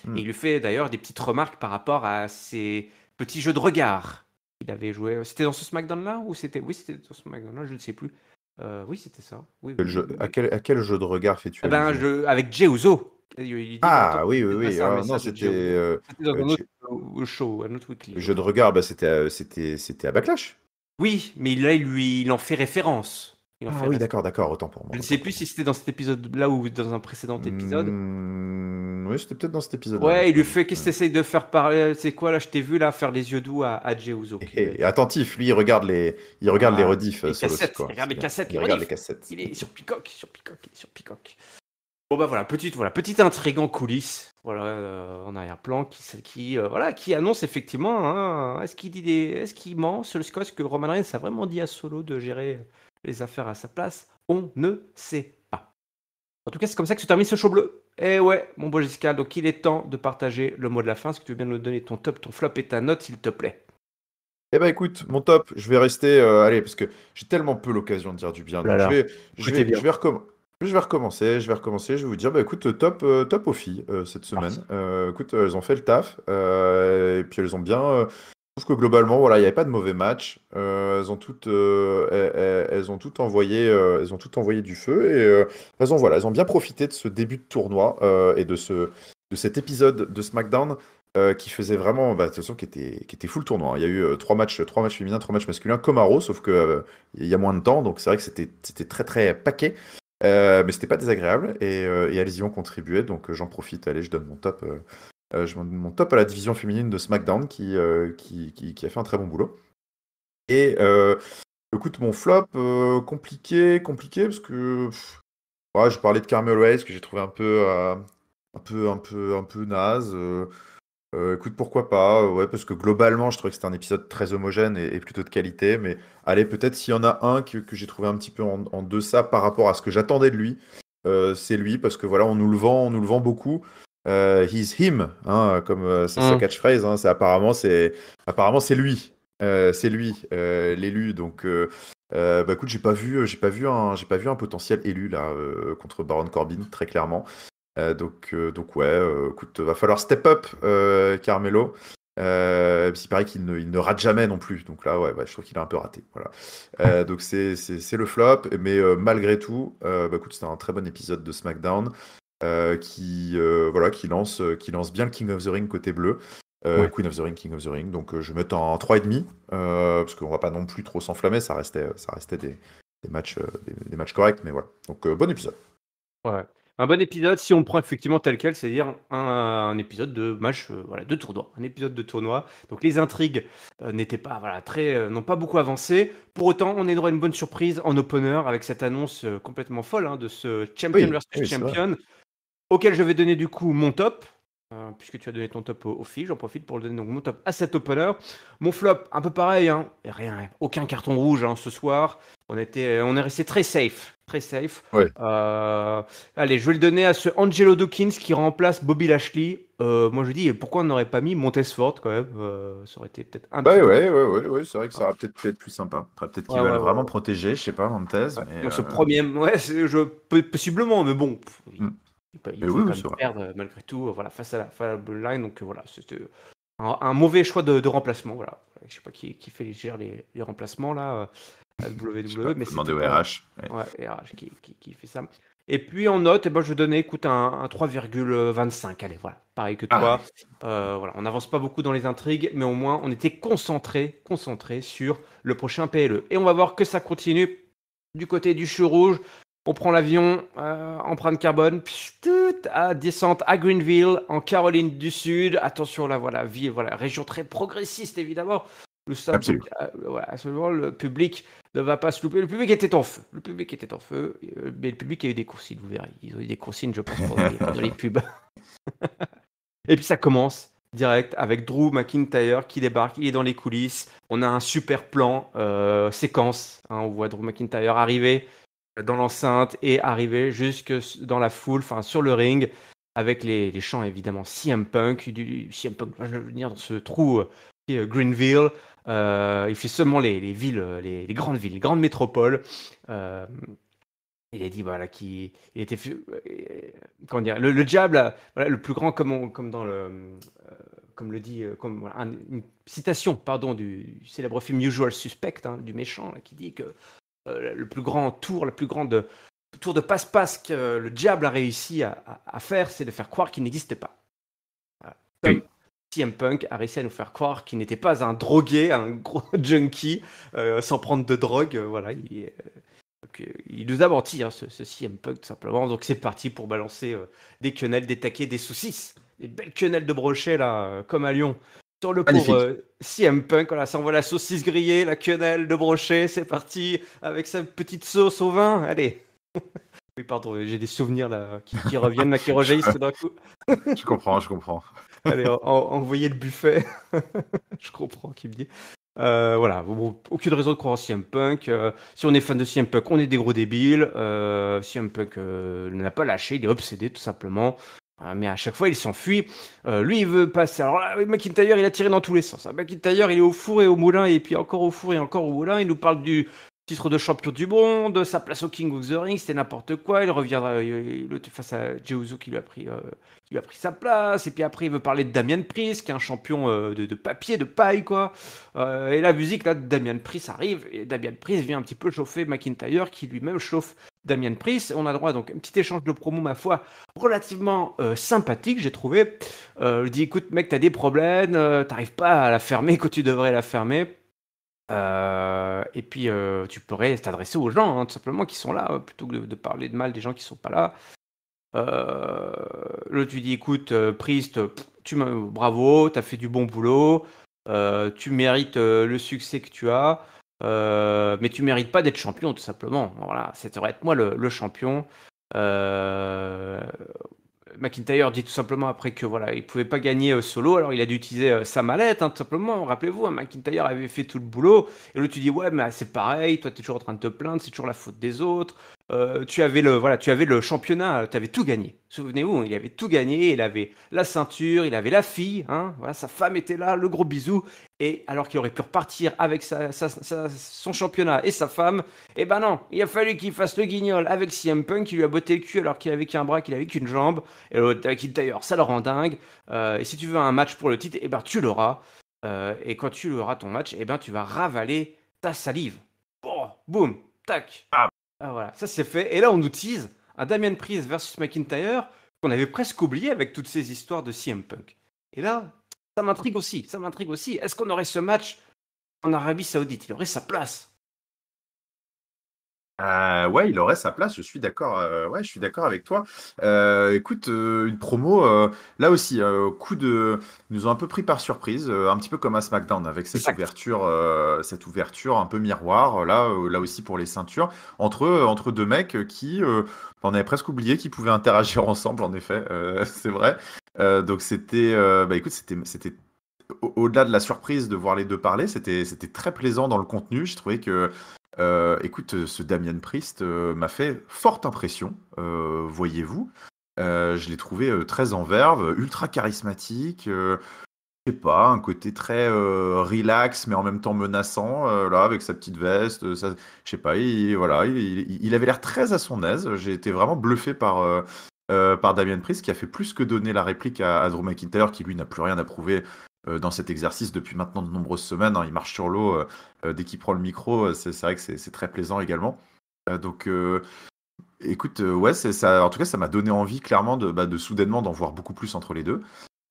Hmm. il lui fait d'ailleurs des petites remarques par rapport à ses petits jeux de regard. Il avait joué. C'était dans ce SmackDown là ou c'était Oui, c'était dans ce SmackDown là, je ne sais plus. Euh, oui, c'était ça. À, quel, jeu de regard fais-tu eh ben, Avec Jey Uso. ah oui, oui, oui. Ah, non, euh, c'était dans un autre show, un autre weekly. Le jeu de regard, bah, c'était à, à Backlash. Oui, mais là, il, lui, il en fait référence ah oui, d'accord, d'accord, autant pour moi. Je ne sais plus si c'était dans cet épisode-là ou dans un précédent épisode. Mmh, oui, c'était peut-être dans cet épisode. -là. Ouais, il lui fait qu'est-ce que de faire parler C'est quoi là Je t'ai vu là faire les yeux doux à, à Et, attentif, lui, il regarde les, il regarde les ah, rediffs. sur cassettes, quoi. Il regarde les cassettes. Il regarde les cassettes. Il est sur Peacock, sur Peacock, sur Peacock. Bon bah voilà, petite voilà, petite intrigant coulisses, voilà euh, en arrière-plan qui qui euh, voilà qui annonce effectivement hein, est-ce qu'il dit des est-ce qu'il ment sur le score est-ce que Roman Reigns a vraiment dit à Solo de gérer les affaires à sa place, on ne sait pas. En tout cas, c'est comme ça que se termine ce show bleu. Eh ouais, mon beau Jessica, donc il est temps de partager le mot de la fin. Est-ce que tu veux bien nous donner ton top, ton flop et ta note, s'il te plaît eh ben écoute, mon top, je vais rester. Euh, allez, parce que j'ai tellement peu l'occasion de dire du bien. Oh je, vais, je, vais, Je, vais recommencer. Je vais recommencer. Je vais vous dire, bah écoute, top, euh, top aux filles euh, cette semaine. écoute, elles ont fait le taf. et puis elles ont bien, trouve que globalement, voilà, il n'y avait pas de mauvais match. Euh, elles ont toutes, euh, elles, ont toutes envoyé, euh, elles ont toutes envoyé du feu et elles ont voilà, elles ont bien profité de ce début de tournoi et de ce, de cet épisode de SmackDown qui faisait vraiment, bah, toute qui était, qui était full tournoi. Il y a eu trois matchs, trois matchs féminins, trois matchs masculins, comme Arrow, sauf que il y a moins de temps, donc c'est vrai que c'était, c'était très très paquet. mais c'était pas désagréable et, et, elles y ont contribué, donc j'en profite. Allez, je donne mon top euh, je mon top à la division féminine de SmackDown qui, euh, qui, a fait un très bon boulot. Et euh, écoute, mon flop, compliqué, compliqué, parce que je parlais de Carmel Race que j'ai trouvé un peu, un peu, un peu, un peu naze. écoute, pourquoi pas Parce que globalement, je trouvais que c'était un épisode très homogène et, plutôt de qualité. Mais allez, peut-être s'il y en a un que, j'ai trouvé un petit peu en, en, deçà par rapport à ce que j'attendais de lui, c'est lui, parce que voilà, on nous le vend, on nous le vend beaucoup. Euh, he's him, hein, comme euh, mm. hein, c'est sa catchphrase. apparemment, c'est apparemment c'est lui, euh, c'est lui l'élu. Donc, bah écoute, j'ai pas vu, j'ai pas vu un, j'ai pas vu un potentiel élu là contre Baron Corbin très clairement. donc, donc ouais, écoute, va falloir step up, Carmelo. Euh, il paraît qu'il ne, il ne, rate jamais non plus. Donc là, ouais, bah, je trouve qu'il a un peu raté. Voilà. donc c'est le flop. Mais malgré tout, bah, écoute, c'était un très bon épisode de SmackDown. Euh, qui, euh, voilà, qui, lance, euh, qui lance bien le King of the Ring côté bleu. Queen of the Ring, King of the Ring. Donc je vais mettre en 3,5, parce qu'on va pas non plus trop s'enflammer, ça restait, ça restait des, des matchs, des, matchs corrects, mais voilà. Donc bon épisode. Ouais. Un bon épisode, si on prend effectivement tel quel, c'est-à-dire un, un, épisode de match, voilà, de tournoi, un épisode de tournoi. Donc les intrigues n'étaient pas, voilà, très, n'ont pas beaucoup avancé. Pour autant, on est droit à une bonne surprise en opener avec cette annonce complètement folle hein, de ce champion oui, versus champion auquel je vais donner du coup mon top. Euh, puisque tu as donné ton top au aux j'en profite pour le donner donc mon top à cet opener. Mon flop, un peu pareil, hein. rien, aucun carton rouge hein, ce soir. On était, on est resté très safe, très safe. Euh, allez, je vais le donner à ce Angelo Dawkins qui remplace Bobby Lashley. Euh, moi, je dis, pourquoi on n'aurait pas mis Forte quand même Ça aurait été peut-être un. peu ouais, ouais, ouais, ouais c'est vrai que ça aurait peut-être pu plus sympa. Peut-être qu'il vraiment protéger, je sais pas, Montez. mais, ce premier, ouais, je, possiblement, mais bon. Hmm. Il peut, il peut perdre euh, malgré tout euh, voilà, face à la, line. Donc euh, voilà, c'était un, mauvais choix de, remplacement. Voilà. Je sais pas qui, qui fait gère les, les remplacements là. À e, mais demander au RH. Ouais. RH qui, qui, qui, fait ça. Et puis en note, eh ben, je donnais écoute, un, 3,25. Allez, voilà, pareil que ah toi. voilà, on n'avance pas beaucoup dans les intrigues, mais au moins on était concentré, concentré sur le prochain PLE. Et on va voir que ça continue du côté du chou rouge. On prend l'avion, euh, empreinte carbone, à descente à Greenville, en Caroline du Sud. Attention, là, voilà, ville, voilà, région très progressiste, évidemment. Le, public, voilà, euh, absolument, le public ne va pas se louper. Le public était en feu. Le public était en feu, euh, mais le public a eu des consignes, vous verrez. Ils ont eu des consignes, je pense, dans les, pubs. Et puis ça commence direct avec Drew McIntyre qui débarque, il est dans les coulisses. On a un super plan, séquence. Hein. on voit Drew McIntyre arriver, dans l'enceinte et arriver jusque dans la foule, enfin sur le ring, avec les, les chants évidemment CM Punk, du, CM Punk venir dans ce trou euh, qui Greenville. Euh, il fait seulement les, villes, euh, les, grandes villes, les grandes métropoles. il a dit voilà qui était comment dire le, diable voilà, le plus grand comme comme dans le comme le dit comme une citation pardon du, célèbre film Usual Suspect hein, du méchant qui dit que euh, le plus grand tour, la plus grande tour de passe-passe que le diable a réussi à, faire, c'est de faire croire qu'il n'existait pas. Comme CM Punk a réussi à nous faire croire qu'il n'était pas un drogué, un gros junkie, euh, sans prendre de drogue. Euh, voilà, il, nous a menti, hein, ce, ce, CM Punk, tout simplement. Donc c'est parti pour balancer des quenelles, des taquets, des saucisses, des belles quenelles de brochet, là, comme à Lyon sur le cours euh, CM Punk. Voilà, ça envoie la saucisse grillée, la quenelle, le brochet, c'est parti avec sa petite sauce au vin. Allez. oui, pardon, j'ai des souvenirs là qui, reviennent, là, qui rejaillissent d'un coup. je comprends, je comprends. Allez, envoyez le buffet. je comprends qui me dit. Euh, voilà, aucune raison de croire en CM Punk. Euh, si on est fan de CM Punk, on est des gros débiles. CM Punk n'a pas lâché, il est obsédé tout simplement. Hein, mais à chaque fois, il s'enfuit. Euh, lui, il veut passer. Alors McIntyre, il a tiré dans tous les sens. Hein. McIntyre, il est au four et au moulin, et puis encore au four et encore au moulin. Il nous parle du titre de champion du monde, sa place au King of the Ring, c'était n'importe quoi. Il reviendra euh, face à Jey qui lui a pris, euh, qui lui a pris sa place. Et puis après, il veut parler de Damien Priest, qui est un champion de, papier, de paille, quoi. et la musique là, de Damien Priest arrive, et Damien Priest vient un petit peu chauffer McIntyre, qui lui-même chauffe Damien Price. On a droit donc à un petit échange de promo, ma foi, relativement euh, sympathique, j'ai trouvé. Euh, lui dis écoute, mec, as des problèmes, tu euh, t'arrives pas à la fermer quand tu devrais la fermer. Euh, et puis tu pourrais t'adresser aux gens, hein, tout simplement, qui sont là, plutôt que de, parler de mal des gens qui sont pas là. là, tu dis écoute, Priest, tu bravo, t'as fait du bon boulot, tu mérites le succès que tu as. Euh, mais tu mérites pas d'être champion, tout simplement. Voilà, c'est vrai être moi le, champion. Euh, McIntyre dit tout simplement après que voilà, il pouvait pas gagner euh, solo, alors il a dû utiliser sa mallette, hein, tout simplement. Rappelez-vous, hein, McIntyre avait fait tout le boulot, et là tu dis ouais, mais c'est pareil, toi tu es toujours en train de te plaindre, c'est toujours la faute des autres. tu avais le voilà, tu avais le championnat, tu avais tout gagné. Souvenez-vous, il avait tout gagné, il avait la ceinture, il avait la fille, hein, voilà, sa femme était là, le gros bisou, et alors qu'il aurait pu repartir avec son championnat et sa femme, et eh ben non, il a fallu qu'il fasse le guignol avec CM Punk qui lui a botté le cul alors qu'il avait qu'un bras, qu'il avait qu'une jambe. Et d'ailleurs, ça le rend dingue. Euh, et si tu veux un match pour le titre, et eh ben tu l'auras. Euh, et quand tu l'auras ton match, et eh ben tu vas ravaler ta salive. Bon, boum, tac. Ah. ah, voilà, ça c'est fait. Et là, on nous tease un Damien Priest versus McIntyre qu'on avait presque oublié avec toutes ces histoires de CM Punk. Et là, ça m'intrigue aussi. Ça m'intrigue aussi. Est-ce qu'on aurait ce match en Arabie Saoudite Il aurait sa place. Euh, ouais, il aurait sa place, je suis d'accord euh, ouais, je suis d'accord avec toi. Euh, écoute, euh, une promo, là aussi, coup de. nous ont un peu pris par surprise, un petit peu comme à SmackDown, avec cette ouverture, cette ouverture un peu miroir, là, là aussi pour les ceintures, entre, entre deux mecs qui. on avait presque oublié qu'ils pouvaient interagir ensemble, en effet, c'est vrai. Euh, donc c'était, euh, bah écoute, c'était, c'était au-delà de la surprise de voir les deux parler, c'était, c'était très plaisant dans le contenu. Je trouvais que, euh, écoute, ce Damien Priest m'a fait forte impression, voyez-vous. je l'ai trouvé très en verve, ultra charismatique. je sais pas, un côté très relax mais en même temps menaçant, là avec sa petite veste, ça, je sais pas, voilà, il, il avait l'air très à son aise. J'ai été vraiment bluffé par euh, par Damien Price, qui a fait plus que donner la réplique à, à Drew McIntyre, qui lui n'a plus rien à prouver euh, dans cet exercice depuis maintenant de nombreuses semaines. Hein. il marche sur l'eau euh, dès qu'il prend le micro, c'est vrai que c'est très plaisant également. donc, écoute, ouais, en tout cas, ça m'a donné envie clairement de, bah, soudainement d'en voir beaucoup plus entre les deux.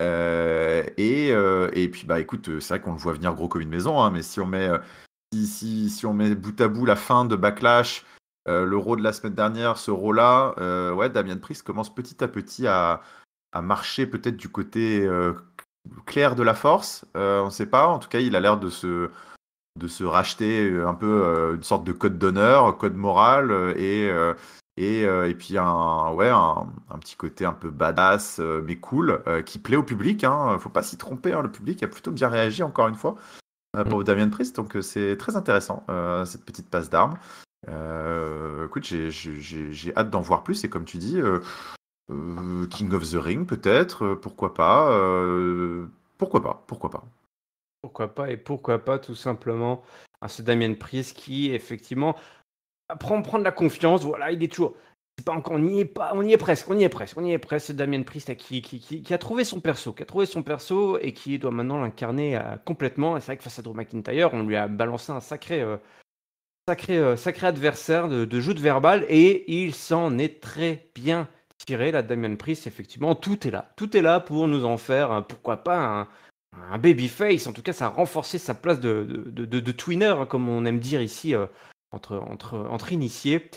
Et, puis, bah écoute, c'est vrai qu'on le voit venir gros comme une maison, hein, mais si, on met bout à bout la fin de Backlash, euh, le L'euro de la semaine dernière, ce rôle là euh, ouais, Damien Price commence petit à petit à, marcher peut-être du côté euh, clair de la force. on ne sait pas. En tout cas, il a l'air de se, racheter un peu une sorte de code d'honneur, code moral et. puis un, ouais, un, petit côté un peu badass, mais cool, qui plaît au public. ne hein. Faut pas s'y tromper, hein. le public a plutôt bien réagi, encore une fois, mm. pour Damien Priest. Donc c'est très intéressant, cette petite passe d'armes. Euh, écoute, j'ai, hâte d'en voir plus. Et comme tu dis, euh, euh, King of the Ring, peut-être. pourquoi pas Pourquoi pas Pourquoi pas Pourquoi pas Et pourquoi pas, tout simplement, à ce Damien Priest qui, effectivement, prend, prendre la confiance. Voilà, il est toujours. C'est pas encore, on y est pas, on y est presque, on y est presque, on y est presque. Damien Priest hein, qui, qui, a trouvé son perso, qui a trouvé son perso et qui doit maintenant l'incarner complètement. Et c'est vrai que face à Drew McIntyre, on lui a balancé un sacré euh, sacré, adversaire de, de joute verbale et il s'en est très bien tiré. La Damien Priest, effectivement, tout est là. Tout est là pour nous en faire, pourquoi pas, un, un babyface. En tout cas, ça a renforcé sa place de, de, de, twinner, hein, comme on aime dire ici, euh, entre, entre, entre initiés.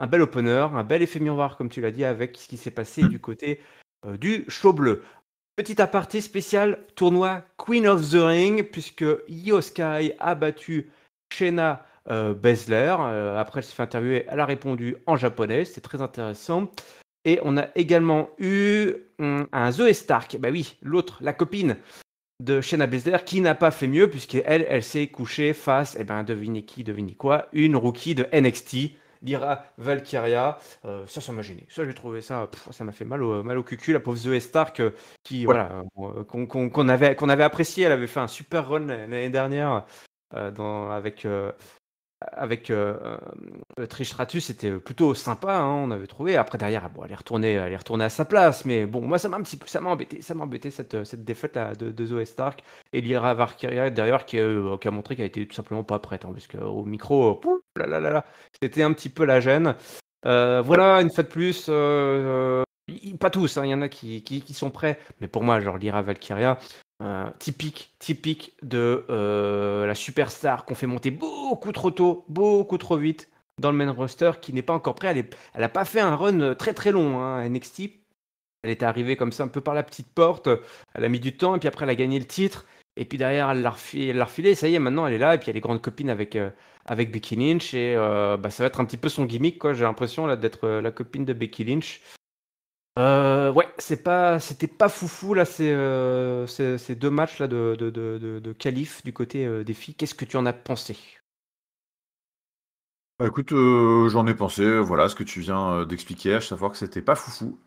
Un bel opener, un bel effet miroir, comme tu l'as dit, avec ce qui s'est passé du côté euh, du show bleu. Petit aparté spécial, tournoi Queen of the Ring, puisque yo Sky a battu Shena. Euh, euh, après, elle s'est fait interviewer, elle a répondu en japonais, c'est très intéressant. Et on a également eu mm, un Zoe Stark, ben oui, l'autre, la copine de Shayna Bezler, qui n'a pas fait mieux, puisqu'elle, elle, s'est couchée face, et eh ben devinez qui, devinez quoi, une rookie de NXT, Lyra Valkyria. Euh, ça, ça m'a gêné. Ça, j'ai trouvé ça, ça m'a fait mal au, mal au La pauvre Zoe Stark, euh, qui, voilà, qu'on avait, qu'on avait apprécié. Elle avait fait un super run l'année dernière dans, avec avec euh, euh Stratus c'était plutôt sympa, hein, on avait trouvé. Après, derrière, bon, elle, est retournée, elle à sa place, mais bon, moi, ça m'a un petit peu, ça embêté, ça embêté cette, cette défaite de, de Zoé Stark. Et Lyra Valkyria, derrière, euh, qui, a montré qu'elle était tout simplement pas prête, en hein, plus au micro, euh, c'était un petit peu la gêne. voilà, une fois de plus, pas tous, il hein, y en a qui, qui, qui, sont prêts, mais pour moi, genre Lyra Valkyria, euh, typique, typique de euh, la superstar qu'on fait monter beaucoup trop tôt, beaucoup trop vite dans le main roster, qui n'est pas encore prêt. Elle n'a pas fait un run très très long next hein, NXT. Elle est arrivée comme ça un peu par la petite porte. Elle a mis du temps et puis après elle a gagné le titre. Et puis derrière, elle l'a refilé, et ça y est, maintenant elle est là, et puis elle est grande copine avec, euh, avec Becky Lynch, et bah, ça va être un petit peu son gimmick, quoi. J'ai l'impression d'être la copine de Becky Lynch. Euh, ouais, c'est pas, c'était pas foufou là ces, euh, ces, deux matchs là de, de, du côté euh, des filles. Qu'est-ce que tu en as pensé bah, Écoute, j'en ai pensé. Voilà ce que tu viens d'expliquer, à savoir que c'était pas foufou.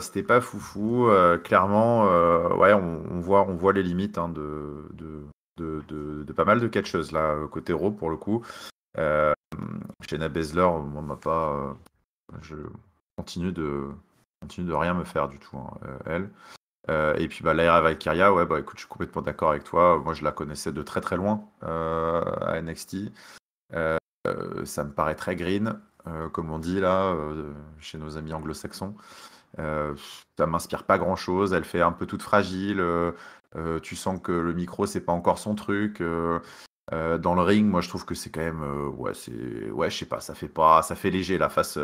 c'était pas foufou. clairement, ouais, on, voit, on voit les limites hein, de, de, pas mal de catcheuses là côté Raw pour le coup. Shayna Bezler on m'a pas. je continue de continue de rien me faire du tout, hein, euh, elle. Euh, et puis bah, Laira Valkyria, ouais, bah écoute, je suis complètement d'accord avec toi. Moi, je la connaissais de très très loin euh, à NXT. ça me paraît très green, comme on dit là, chez nos amis anglo-saxons. ça m'inspire pas grand chose. Elle fait un peu toute fragile. tu sens que le micro, c'est pas encore son truc. dans le ring, moi je trouve que c'est quand même ouais c'est ouais je sais pas ça fait pas ça fait léger la face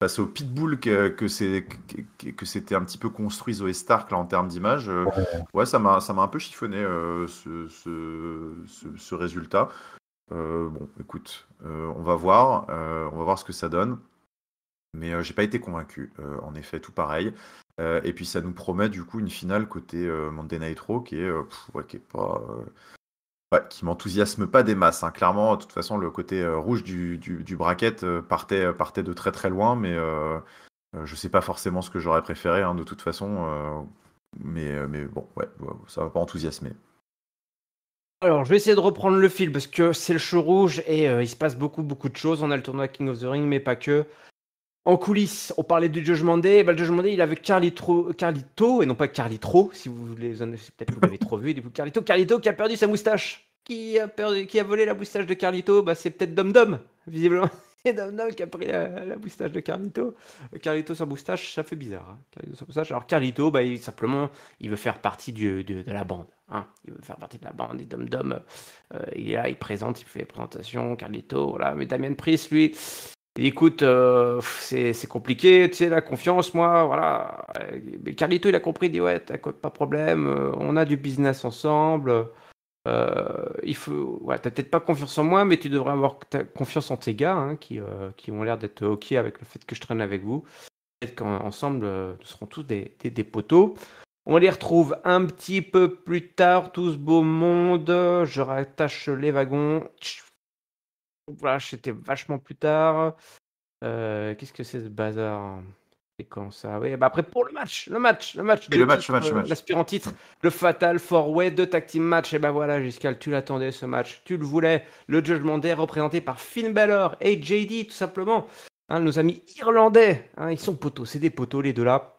face au pitbull que, c'était un petit peu construit Zoé Stark là en termes d'image euh, ouais ça m'a un peu chiffonné euh, ce, résultat euh, bon écoute on va voir on va voir ce que ça donne mais j'ai pas été convaincu en effet tout pareil et puis ça nous promet du coup une finale côté Monday Night Raw qui est, qui est pas qui m'enthousiasme pas des masses. Hein. Clairement, de toute façon, le côté euh, rouge du, du, bracket euh, partait, euh, partait de très très loin, mais je je sais pas forcément ce que j'aurais préféré hein, de toute façon. mais, mais bon, ouais, ça va pas enthousiasmer. Alors, je vais essayer de reprendre le fil parce que c'est le show rouge et il se passe beaucoup beaucoup de choses. On a le tournoi King of the Ring, mais pas que. En coulisses, on parlait du Judgment Day. Ben, le Judgment Day, il avait Carlito, Carlito, et non pas Carlito. si vous voulez, peut-être vous avez trop vu. Du coup, Carlito, Carlito qui a perdu sa moustache. Qui a, perdu, qui a volé la moustache de Carlito bah C'est peut-être Dom Dom, visiblement. C'est Dom Dom qui a pris la, moustache de Carlito. Carlito sa moustache, ça fait bizarre. Hein. Carlito moustache. Alors Carlito, bah, il, simplement, il veut faire partie du, de, la bande. Hein, il veut faire partie de la bande, et Dom Dom, euh, il est là, il présente, il fait les présentations, Carlito, voilà. Mais Damien Price, lui, Écoute, euh, c'est compliqué, tu sais, la confiance, moi, voilà. Mais Carlito, il a compris, il dit Ouais, pas de problème, euh, on a du business ensemble. Euh, il faut, ouais, t'as peut-être pas confiance en moi, mais tu devrais avoir confiance en tes gars hein, qui, qui, ont l'air d'être OK avec le fait que je traîne avec vous. Peut-être qu'ensemble, nous serons tous des, poteaux. On les retrouve un petit peu plus tard, tout ce beau monde. Je rattache les wagons. Voilà, vachement plus tard. Euh, qu'est-ce que c'est ce bazar C'est quand ça Oui, bah après pour le match, le match, le match. le, euh, match, L'aspirant titre, mmh. le fatal four way de tag team match. Et ben voilà, Giscal, tu l'attendais ce match, tu le voulais. Le judgement Day représenté par Finn Balor et JD tout simplement. Hein, nos amis irlandais, hein, ils sont potos c'est des potos les deux là.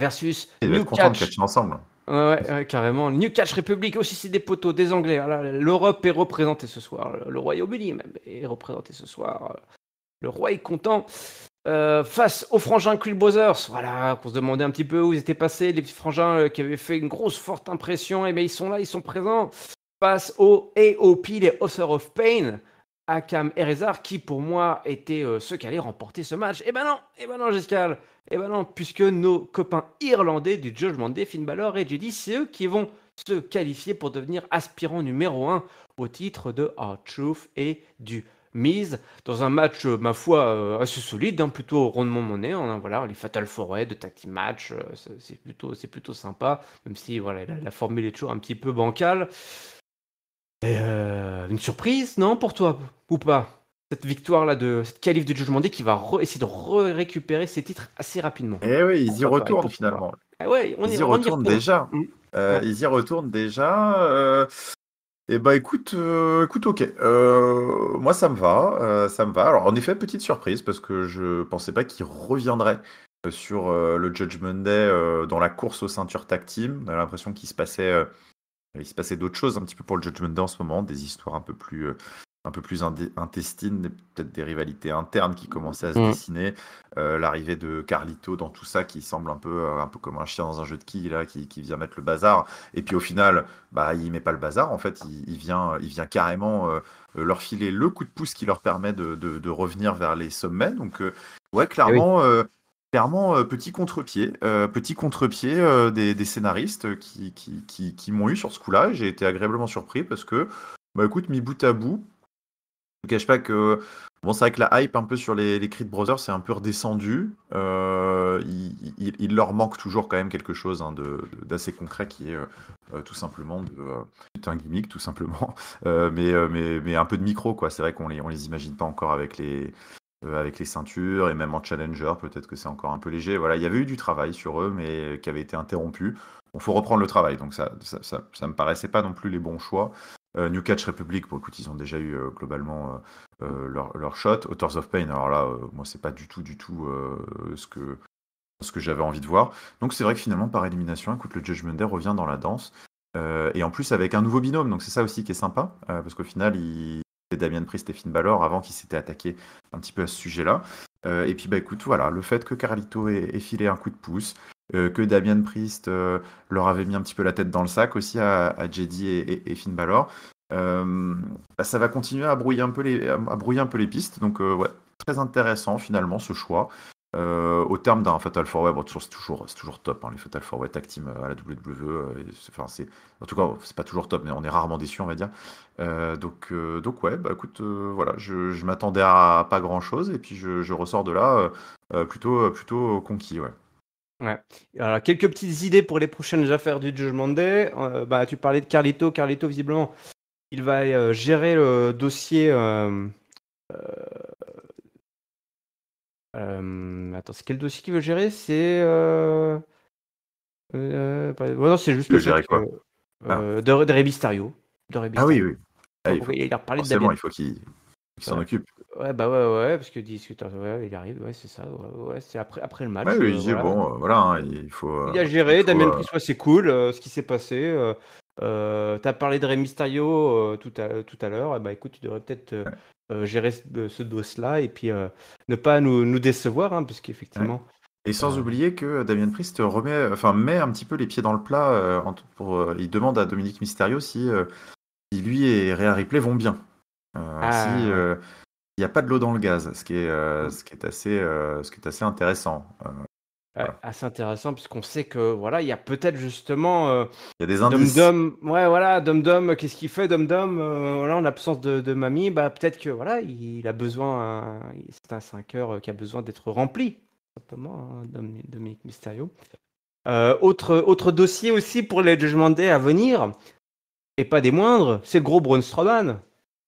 Versus. Ils doivent contents de ensemble. Ouais, carrément. New Catch Republic aussi, c'est des poteaux, des Anglais. L'Europe est représentée ce soir. Le Royaume-Uni même est représenté ce soir. Le roi est content. Euh, face aux frangins Quill Brothers, voilà, qu'on se demandait un petit peu où ils étaient passés, les petits frangins euh, qui avaient fait une grosse, forte impression, et eh ben, ils sont là, ils sont présents. Face aux AOP, les Authors of Pain, Akam Erezar, qui pour moi était euh, ceux qui allaient remporter ce match. Eh ben non, eh ben non, Giscal, eh ben non, puisque nos copains irlandais du Judgment Day, Finn Balor et Judy, c'est eux qui vont se qualifier pour devenir aspirants numéro 1 au titre de Our Truth et du Miz, dans un match, euh, ma foi, euh, assez solide, hein, plutôt rondement monnaie, hein, voilà, les Fatal Forêt, de Tacti Match, c'est plutôt, plutôt sympa, même si voilà, la formule est toujours un petit peu bancale. Euh, une surprise, non, pour toi, ou pas Cette victoire-là, de cette qualif de Judgment Day qui va essayer de récupérer ses titres assez rapidement. Eh oui, ils y retournent finalement. Ah ouais, on mm. euh, ils, y retournent déjà. Ils y retournent déjà. Eh ben écoute, euh, écoute, ok. moi ça me va, ça me va. Alors en effet, petite surprise parce que je pensais pas qu'il reviendrait sur le Judgment Day dans la course aux ceintures tag team. On a l'impression qu'il se passait il se passait d'autres choses un petit peu pour le Judgment Day en ce moment, des histoires un peu plus, euh, un peu plus intestines, peut-être des rivalités internes qui commençaient à se mm. dessiner. Euh, l'arrivée de Carlito dans tout ça qui semble un peu, euh, un peu comme un chien dans un jeu de quilles, là, qui, qui, vient mettre le bazar. Et puis au final, bah, il met pas le bazar, en fait, il, vient, il vient carrément leur filer le coup de pouce qui leur permet de, de, revenir vers les sommets. Donc, ouais, eh clairement clairement euh, petit contre-pied, euh, petit contre euh, des, scénaristes qui, qui, m'ont eu sur ce coup-là. J'ai été agréablement surpris parce que, bah écoute, mis bout à bout, je ne cache pas que Bon, c'est vrai que la hype un peu sur les, les de Brothers, c'est un peu redescendu. il, leur manque toujours quand même quelque chose hein, d'assez concret qui est tout simplement de, un gimmick, tout simplement. mais, mais, mais un peu de micro, quoi. C'est vrai qu'on les, on les imagine pas encore avec les, euh, avec les ceintures et même en challenger, peut-être que c'est encore un peu léger. Voilà, il y avait eu du travail sur eux, mais qui avait été interrompu. On faut reprendre le travail, donc ça ça, me paraissait pas non plus les bons choix. Euh, New Catch Republic, ils ont déjà eu euh, globalement leur, shot. Authors of Pain, alors là, moi, c'est pas du tout, du tout ce que, ce que j'avais envie de voir. Donc c'est vrai que finalement, par élimination, écoute, le Judgment Day revient dans la danse. et en plus avec un nouveau binôme, donc c'est ça aussi qui est sympa, parce qu'au final, il... Damien Priest et Finn Balor avant qu'ils s'étaient attaqués un petit peu à ce sujet-là. Euh, et puis bah écoute, voilà, le fait que Carlito ait, filé un coup de pouce, euh, que Damien Priest euh, leur avait mis un petit peu la tête dans le sac aussi à, Jedi et, Finn Balor, bah, ça va continuer à brouiller un peu les, à brouiller un peu les pistes. Donc très intéressant finalement ce choix. Euh, au terme d'un Fatal 4 Way, toujours, c'est toujours, top, hein, les Fatal 4 Way euh, à la WWE. Euh, enfin, en tout cas, c'est pas toujours top, mais on est rarement déçu, on va dire. donc, donc, ouais, bah, écoute, voilà, je, je m'attendais à, pas grand chose, et puis je, je ressors de là plutôt, plutôt conquis, ouais. Ouais. Alors, quelques petites idées pour les prochaines affaires du Judgment Day. bah, tu parlais de Carlito. Carlito, visiblement, il va gérer le dossier euh, attends, c'est quel dossier qu'il veut gérer C'est. Euh... Euh, non, c'est juste veut gérer quoi ah. euh, de, de Stario. Ah oui, oui. Ah, il, ah, faut... a parlé il faut qu'il s'en occupe. Ouais, bah ouais, ouais, parce que discute, il arrive, c'est ça, ouais, c'est après, le match. Euh, il bon, voilà, hein, il faut. Il a géré, Damien soit c'est cool, ce qui s'est passé. Euh, as parlé de Rey Mysterio tout à, tout à l'heure. Eh ben, écoute, tu devrais peut-être euh, gérer ce, dos-là et puis euh, ne pas nous, nous décevoir, hein, Et sans euh, oublier que Damien Priest remet, enfin, met un petit peu les pieds dans le plat. pour, il demande à Dominique Mysterio si, lui et Réa Ripley vont bien. Ah. Si, il n'y a pas de l'eau dans le gaz, ce qui est, ce qui est, assez, ce qui est assez intéressant assez intéressant puisqu'on sait que voilà, il y a peut-être justement. Euh, il y a des Dom -dom, ouais, voilà, Dom Dom, qu'est-ce qu'il fait, Dom Dom euh, voilà, en absence de, mamie, bah peut-être que voilà, il, a besoin. C'est un 5 heures euh, qui a besoin d'être rempli, simplement, hein, Dominique Mysterio. autre, autre dossier aussi pour les jugements Day à venir, et pas des moindres, c'est le gros Braun Strowman.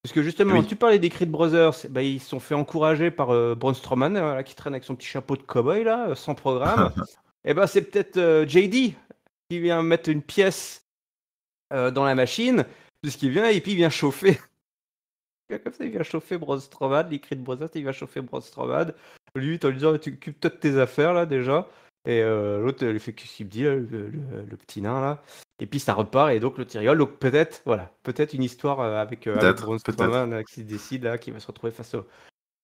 Parce que justement, tu parlais des Creed Brothers, eh ben, ils se sont fait encourager par euh, Braun Strowman, hein, qui traîne avec son petit chapeau de cowboy, là, euh, sans programme. et eh ben c'est peut-être euh, JD qui vient mettre une pièce dans la machine, puisqu'il vient et puis il vient chauffer. Comme ça, il vient chauffer Braun Strowman, les Creed Brothers, il vient chauffer Braun Strowman. Lui, en lui disant, tu occupes toi tes affaires, là, déjà. Et l'autre, il fait qu'est-ce qu'il me dit, le, petit nain, là et puis ça repart et donc le tiriole. Donc peut-être, voilà, peut-être une histoire euh, avec, euh, Braun Strowman qui décide là, qui va se retrouver face au.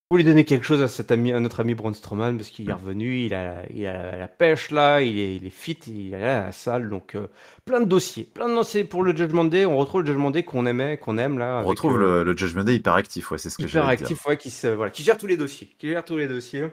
Vous lui donner quelque chose à, cet ami, à notre ami Braun Strowman parce qu'il est hmm. revenu, il a, il a la pêche là, il est, fit, il est à la salle, donc euh, plein de dossiers, plein de dossiers pour le Judgment Day. On retrouve le Judgment Day qu'on aimait, qu'on aime là. On retrouve euh, le, le, Judgment Day hyper ouais, c'est ce que hyper actif, ouais, qui, se, voilà, qui gère tous les dossiers, qui gère tous les dossiers.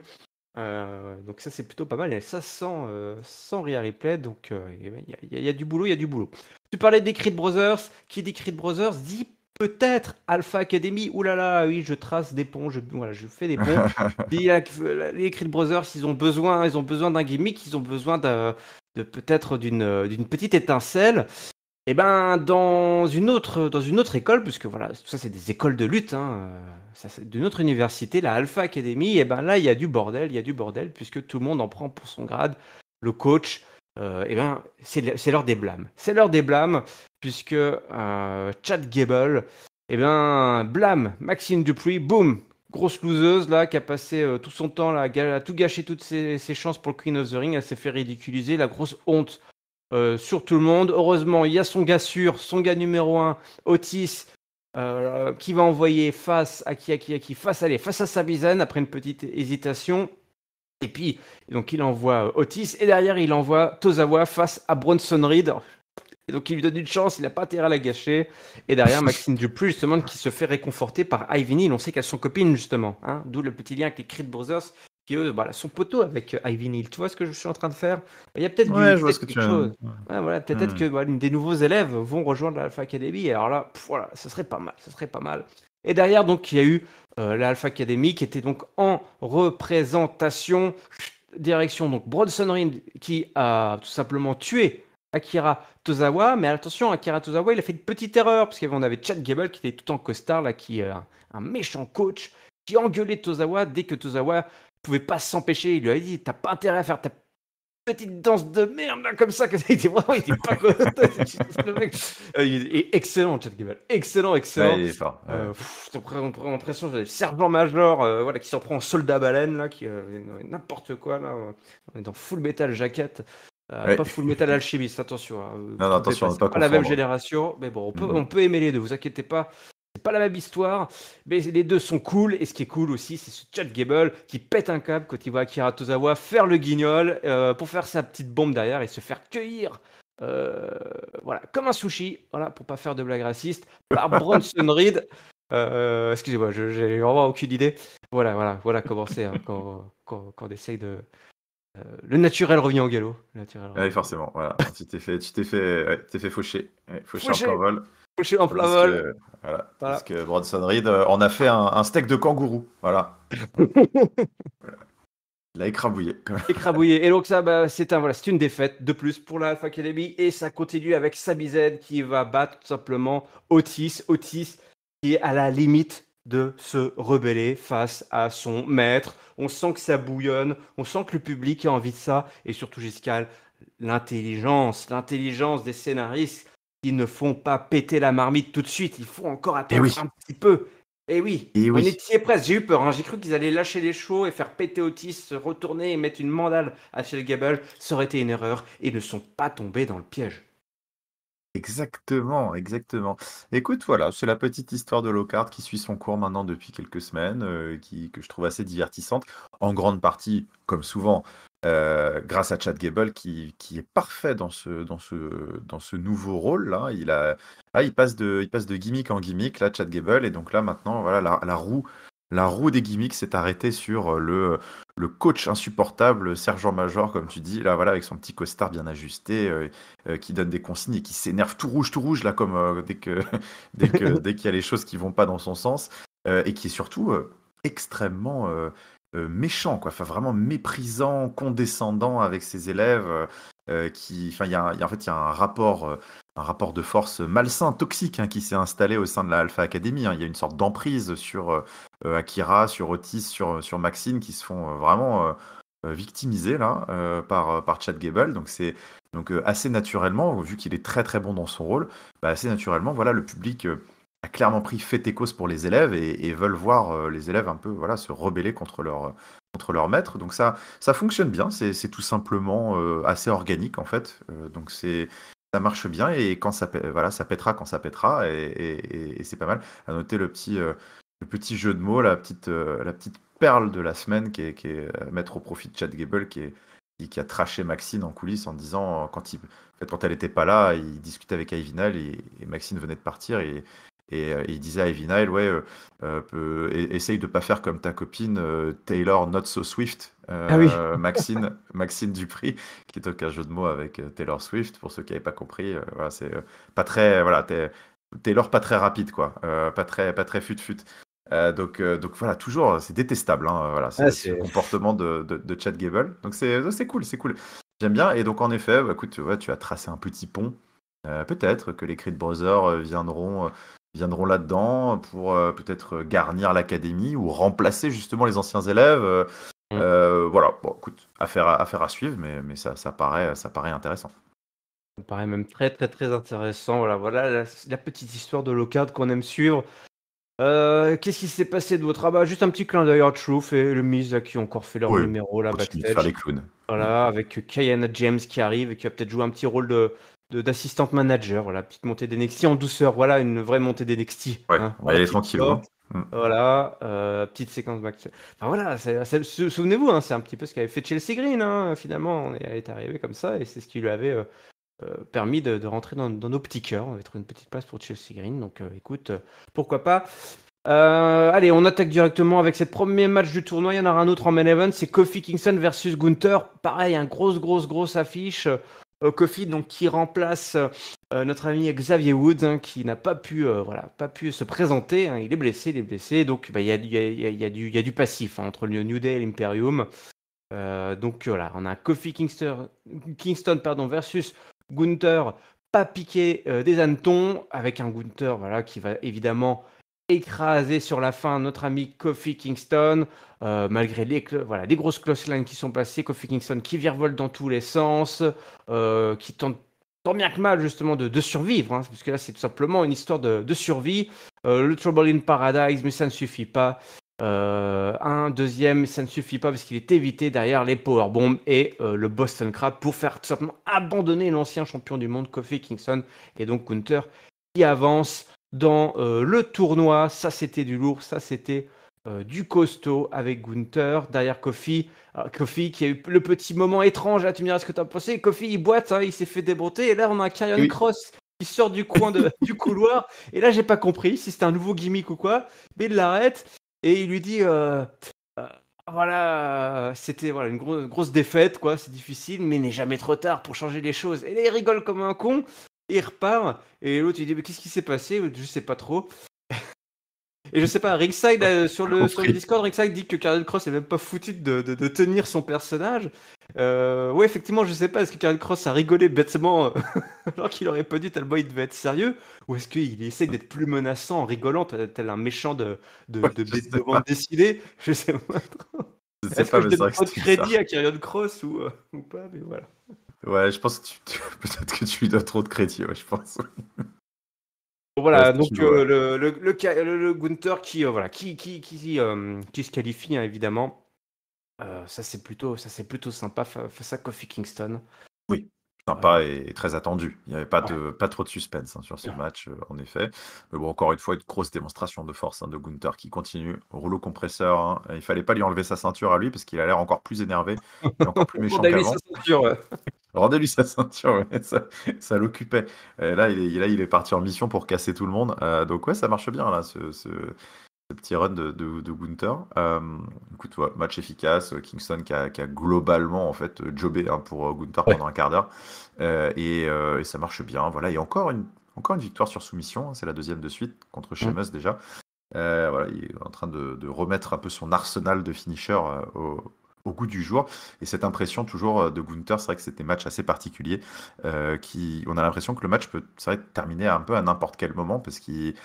Euh, donc ça c'est plutôt pas mal ça sans, rien euh, sans Replay donc euh, eh ben, il y, a du boulot, il y a du boulot. Tu parlais des Creed Brothers, qui dit Creed Brothers dit peut-être Alpha Academy, oulala là là, oui je trace des ponts, je, voilà, je fais des ponts. les Creed Brothers ils ont besoin, ils ont besoin d'un gimmick, ils ont besoin de, peut-être d'une petite étincelle eh ben, dans une autre, dans une autre école, puisque voilà, tout ça c'est des écoles de lutte, hein, euh, d'une autre université, la Alpha Academy, et eh ben là il y a du bordel, il y a du bordel, puisque tout le monde en prend pour son grade, le coach, et euh, eh ben c'est l'heure des blâmes. C'est l'heure des blâmes, puisque euh, Chad Gable, et eh ben blâme Maxime Dupuis, boum, grosse loseuse là, qui a passé tout son temps là, à tout gâcher toutes ses, ses chances pour le Queen of the Ring, elle s'est fait ridiculiser, la grosse honte euh, sur tout le monde. Heureusement, il y a son gars sûr, son gars numéro 1, Otis, euh, qui va envoyer face à qui, à qui, à qui, face à les, face à Sabizan après une petite hésitation. Et puis, donc il envoie euh, Otis et derrière il envoie Tozawa face à Bronson Reed. Et donc il lui donne une chance, il n'a pas intérêt à la gâcher. Et derrière Maxime Dupuis justement qui se fait réconforter par Ivy on sait qu'elle est son copine justement, hein d'où le petit lien avec les Creed Brothers qui eux voilà, sont avec euh, Ivy Neal. Tu vois ce que je suis en train de faire Il y a peut-être quelque chose. voilà, peut-être hmm. que des nouveaux élèves vont rejoindre l'Alpha Academy. alors là, voilà, ce serait pas mal, ce serait pas mal. Et derrière, donc, il y a eu euh, l'Alpha Academy qui était donc en représentation direction donc Bronson Reed qui a tout simplement tué Akira Tozawa, mais attention, Akira Tozawa, il a fait une petite erreur, parce qu'on avait Chad Gable qui était tout en costard, là, qui est un méchant coach, qui engueulait Tozawa dès que Tozawa pouvait pas s'empêcher. Il lui a dit T'as pas intérêt à faire ta petite danse de merde, là, comme ça. Que... Il était vraiment, il était pas le euh, excellent, Chad Gable. Excellent, excellent. Ouais, il est fort. Euh, sergent-major euh, voilà, qui s'en prend en soldat baleine, là, qui n'importe quoi, là. On est dans full metal jacket. Pas full metal alchimiste, attention. Hein. Non, non, attention, pas, la même génération, mais bon, on peut, mm-hmm. on peut aimer les deux, vous inquiétez pas c'est pas la même histoire, mais les deux sont cool. Et ce qui est cool aussi, c'est ce Chad Gable qui pète un câble quand il voit Akira Tozawa faire le guignol euh, pour faire sa petite bombe derrière et se faire cueillir. Euh, voilà, comme un sushi, voilà, pour pas faire de blague raciste, par Bronson Reed. Euh, excusez-moi, j'ai vraiment aucune idée. Voilà, voilà, voilà comment c'est hein, quand, quand, quand, on essaye de. le naturel revient au galop. Naturel ah forcément, voilà. tu t'es fait, tu t'es fait, fait, faucher. faucher, en vol en plein vol. Parce que Bronson Reed euh, en a fait un, steak de kangourou. Voilà. Il a écrabouillé. écrabouillé. Et donc ça, bah, c'est une défaite de plus pour la Academy. Et ça continue avec Sami qui va battre tout simplement Otis. Otis qui est à la limite de se rebeller face à son maître. On sent que ça bouillonne. On sent que le public a envie de ça. Et surtout, Giscal, l'intelligence, l'intelligence des scénaristes ils ne font pas péter la marmite tout de suite. Il faut encore eh attendre un petit peu. Et eh eh oui, on était presque. J'ai eu peur. Hein. J'ai cru qu'ils allaient lâcher les chevaux et faire péter Otis, se retourner et mettre une mandale à le Gable. Ça aurait été une erreur. Et ne sont pas tombés dans le piège. Exactement, exactement. Écoute, voilà, c'est la petite histoire de Lockhart qui suit son cours maintenant depuis quelques semaines, euh, qui, que je trouve assez divertissante, en grande partie, comme souvent, euh, grâce à Chad Gable qui, qui, est parfait dans ce, dans ce, dans ce nouveau rôle là. Il, a, ah, il, passe de, il passe de gimmick en gimmick, là, Chad Gable, et donc là maintenant, voilà, la, roue. La roue des gimmicks s'est arrêtée sur euh, le, le coach insupportable, sergent-major, comme tu dis, là, voilà, avec son petit costard bien ajusté, euh, qui donne des consignes et qui s'énerve tout rouge, tout rouge, là, comme dès qu'il dès que, dès qu'il y a les choses qui vont pas dans son sens, et qui est surtout extrêmement euh, méchant, quoi. Enfin, vraiment méprisant, condescendant avec ses élèves. Euh, euh, qui, enfin, y, a, en fait, il y a un rapport, un rapport de force malsain, toxique, hein, qui s'est installé au sein de la Alpha Academy. Hein. Il y a une sorte d'emprise sur Akira, sur Otis, sur, sur Maxine, qui se font vraiment victimiser là par par Chad Gable. Donc c'est donc assez naturellement, vu qu'il est très très bon dans son rôle, bah, assez naturellement, voilà, le public clairement pris fait et cause pour les élèves et, veulent voir euh, les élèves un peu voilà, se rebeller contre leur, contre maître. Donc ça, ça fonctionne bien, c'est tout simplement euh, assez organique en fait. Euh, donc c'est ça marche bien et quand ça, voilà, ça pètera quand ça pètera et, c'est pas mal. À noter le petit, le petit jeu de mots, la petite, la petite perle de la semaine qui est, qui mettre au profit de Chad Gable qui qui, a traché Maxine en coulisses en disant quand, il, quand elle était pas là, il discutait avec Ivinal et, et, Maxine venait de partir et et, euh, il disait à Evie Nile, ouais, euh, euh, essaye de pas faire comme ta copine Taylor Not So Swift, ah Maxine, Maxine Dupri, qui est un jeu de mots avec Taylor Swift, pour ceux qui n'avaient pas compris. voilà, c'est pas très. Voilà, Taylor pas très rapide, quoi. pas très, pas très fut-fut. donc, donc voilà, toujours, c'est détestable, hein, voilà, ah, comportement de, de, Chad Gable. Donc c'est cool, c'est cool. J'aime bien. Et donc en effet, bah, écoute, tu vois, tu as tracé un petit pont. Peut-être que les Creed Brothers viendront viendront là-dedans pour euh, peut-être garnir l'académie ou remplacer justement les anciens élèves. Euh, mm. euh, voilà, bon, écoute, affaire à, faire à suivre, mais, mais ça, ça, paraît, ça paraît intéressant. Ça paraît même très très très intéressant. Voilà, voilà la, petite histoire de Locard qu'on aime suivre. Qu'est-ce qui s'est passé de votre rabat ah Juste un petit clin d'œil à Truth et le Miz qui ont encore fait leur numéro là backstage. Faire les clowns. Voilà, avec Kayana James qui arrive et qui va peut-être jouer un petit rôle de, d'assistante manager. Voilà, petite montée d'NXT en douceur. Voilà, une vraie montée d'NXT. Hein, ouais, voilà, elle est tranquille. Hein. Mm. Voilà, euh, petite séquence back. voilà, souvenez-vous, hein, c'est un petit peu ce qu'avait fait Chelsea Green. finalement, elle est arrivée comme ça et c'est ce qui lui avait euh, euh, permis de, rentrer dans, nos petits cœurs. On avait trouvé une petite place pour Chelsea Green. Donc, écoute, pourquoi pas. allez, on attaque directement avec cette premier match du tournoi. Il y en aura un autre en main event, c'est Kofi Kingston versus Gunther. Pareil, un grosse, grosse, grosse affiche. Kofi, donc qui remplace euh, notre ami Xavier Woods, hein, qui n'a pas pu, euh, voilà, pas pu se présenter. Hein. il est blessé, il est blessé. Donc, bah, il y, a, y, a, du il y, a, du passif hein, entre le New Day et l'Imperium. Euh, donc voilà, on a Kofi Kingston, Kingston pardon, versus Gunther, pas piqué des hannetons, avec un Gunther voilà, qui va évidemment écrasé sur la fin notre ami Kofi Kingston, euh, malgré les, voilà, les grosses lines qui sont passées, Kofi Kingston qui virevolte dans tous les sens, euh, qui tente tant bien que mal justement de, survivre, hein, parce que là c'est tout simplement une histoire de, survie. Euh, le Trouble in Paradise, mais ça ne suffit pas. un deuxième, ça ne suffit pas parce qu'il est évité derrière les power Bomb et le Boston Crab pour faire tout simplement abandonner l'ancien champion du monde Kofi Kingston et donc Counter qui avance dans euh, le tournoi. Ça, c'était du lourd, ça, c'était euh, du costaud avec Gunther. Derrière Kofi, ah, Kofi qui a eu le petit moment étrange. Là, tu me diras ce que tu as pensé. Kofi, il boite, hein. il s'est fait débroter. Et là, on a un Karrion Cross qui sort du coin du couloir. Et là, j'ai pas compris si c'était un nouveau gimmick ou quoi. Mais il l'arrête et il lui dit. Euh, voilà, c'était voilà, une, grosse défaite, quoi. C'est difficile, mais n'est jamais trop tard pour changer les choses. Et là, il rigole comme un con il repart, et l'autre il dit Mais qu'est-ce qui s'est passé Je sais pas trop. Et je sais pas, Ringside euh, sur, le, sur, Discord, Ringside dit que Karel Cross est même pas foutu de, tenir son personnage. Euh, ouais, effectivement, je sais pas, est-ce que Karel Cross a rigolé bêtement euh, alors qu'il aurait pas dû tellement il devait être sérieux Ou est-ce qu'il essaie d'être plus menaçant en rigolant tel un méchant de, de, de, Je sais pas Est-ce que je donne de crédit à Karel Cross ou, euh, ou pas Mais voilà. Ouais, je pense que tu, peut-être que tu lui donnes trop de crédit, je pense. Voilà, donc euh, le, le, le, Gunther qui, euh, voilà, qui, qui, qui, qui euh, se qualifie, hein, évidemment. ça, c'est plutôt, ça, plutôt sympa face à Kofi Kingston. Oui sympa et, très attendu. Il n'y avait pas, de, pas trop de suspense hein, sur ce match, euh, en effet. Mais bon, encore une fois, une grosse démonstration de force hein, de Gunther qui continue. Rouleau compresseur, il hein. il fallait pas lui enlever sa ceinture à lui parce qu'il a l'air encore plus énervé et encore plus méchant qu'avant. Rendez-lui sa ceinture, ça, ça l'occupait. Là il, est, là, il est parti en mission pour casser tout le monde. Euh, donc ouais, ça marche bien là, ce ce petit run de, Gunther. Euh, écoute, match efficace, euh, Kingston qui a, globalement en fait euh, jobé hein, pour Gunther pendant un quart d'heure et, ça marche bien. Voilà, et encore une, encore une victoire sur soumission, hein, c'est la deuxième de suite contre mm. Sheamus déjà. il est en train de, remettre un peu son arsenal de finishers au, au goût du jour. Et cette impression toujours euh, de Gunther, c'est vrai que c'était match assez particulier. Euh, qui, on a l'impression que le match peut terminer un peu à n'importe quel moment parce qu'il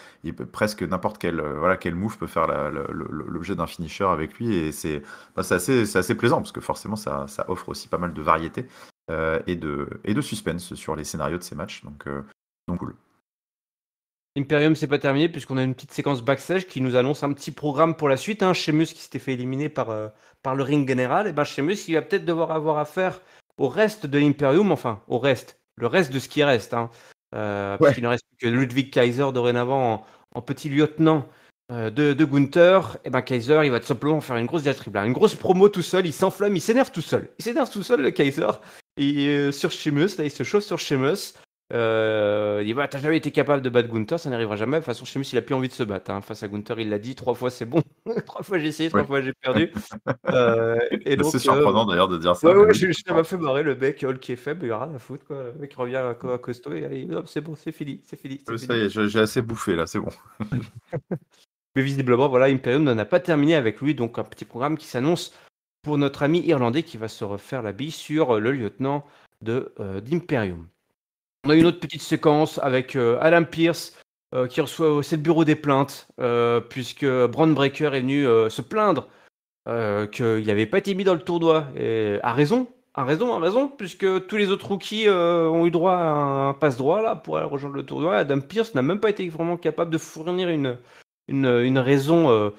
presque n'importe quel euh, voilà quel move peut faire l'objet d'un finisher avec lui. Et c'est bah, assez, plaisant parce que forcément ça, offre aussi pas mal de variété et, de, et de suspense sur les scénarios de ces matchs. Donc, donc cool. Imperium, c'est pas terminé, puisqu'on a une petite séquence backstage qui nous annonce un petit programme pour la suite. Hein. qui s'était fait éliminer par, euh, par le ring général, et eh ben Sheamus, il va peut-être devoir avoir affaire au reste de l'Imperium, enfin, au reste, le reste de ce qui reste. Hein. Euh, il ne reste que Ludwig Kaiser dorénavant en, petit lieutenant euh, de, de, Gunther. Et eh ben Kaiser, il va tout simplement faire une grosse diatribe, une grosse promo tout seul. Il s'enflamme, il s'énerve tout seul. Il s'énerve tout seul, le Kaiser. Et sur Chemus, là, il se chauffe sur Sheamus. Euh, il dit bah, T'as jamais été capable de battre Gunther, ça n'arrivera jamais. De toute façon, même il a plus envie de se battre. Hein. Face à Gunther, il l'a dit trois fois c'est bon, trois fois j'ai essayé, trois fois j'ai perdu. euh, c'est euh, surprenant d'ailleurs de dire ça. Ouais, ouais, je, ça m'a fait marrer le mec, Hulk qui est faible, il a rien à foutre. Quoi. Le mec revient à, à costaud et il dit C'est bon, c'est fini. c'est fini, euh, Ça y est, j'ai assez bouffé là, c'est bon. Mais visiblement, voilà, Imperium n'en a pas terminé avec lui, donc un petit programme qui s'annonce pour notre ami irlandais qui va se refaire la bille sur le lieutenant de d'Imperium. On a une autre petite séquence avec euh, Adam Pierce euh, qui reçoit aussi le bureau des plaintes euh, puisque Brand Breaker est venu se plaindre qu'il n'avait pas été mis dans le tournoi et à raison a raison, a raison, puisque tous les autres rookies ont eu droit à un passe-droit là pour aller rejoindre le tournoi. Adam Pierce n'a même pas été vraiment capable de fournir une, raison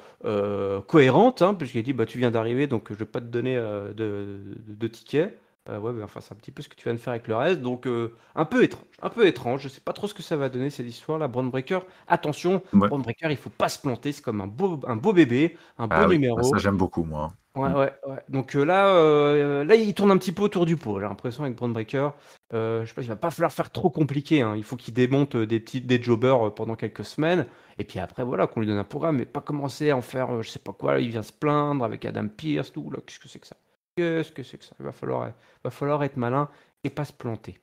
cohérente, hein, puisqu'il a dit bah, tu viens d'arriver, donc je ne vais pas te donner de, de ticket. Euh, enfin, c'est un petit peu ce que tu viens de faire avec le reste. Donc, euh, un peu étrange. Un peu étrange. Je sais pas trop ce que ça va donner, cette histoire-là. Breaker, attention. Ouais. Breaker, il faut pas se planter. C'est comme un beau, un beau bébé, un beau ah numéro. ça, j'aime beaucoup, moi. Ouais, mm. ouais, Donc euh, là, là, il tourne un petit peu autour du pot. J'ai l'impression avec Breaker. je sais pas, il va pas falloir faire trop compliqué. Hein. Il faut qu'il démonte des petits des jobbers pendant quelques semaines. Et puis après, voilà, qu'on lui donne un programme, mais pas commencer à en faire, je sais pas quoi. il vient se plaindre avec Adam Pierce, tout. Qu'est-ce que c'est que ça Qu'est-ce que c'est que ça Il va falloir, va falloir être malin et pas se planter.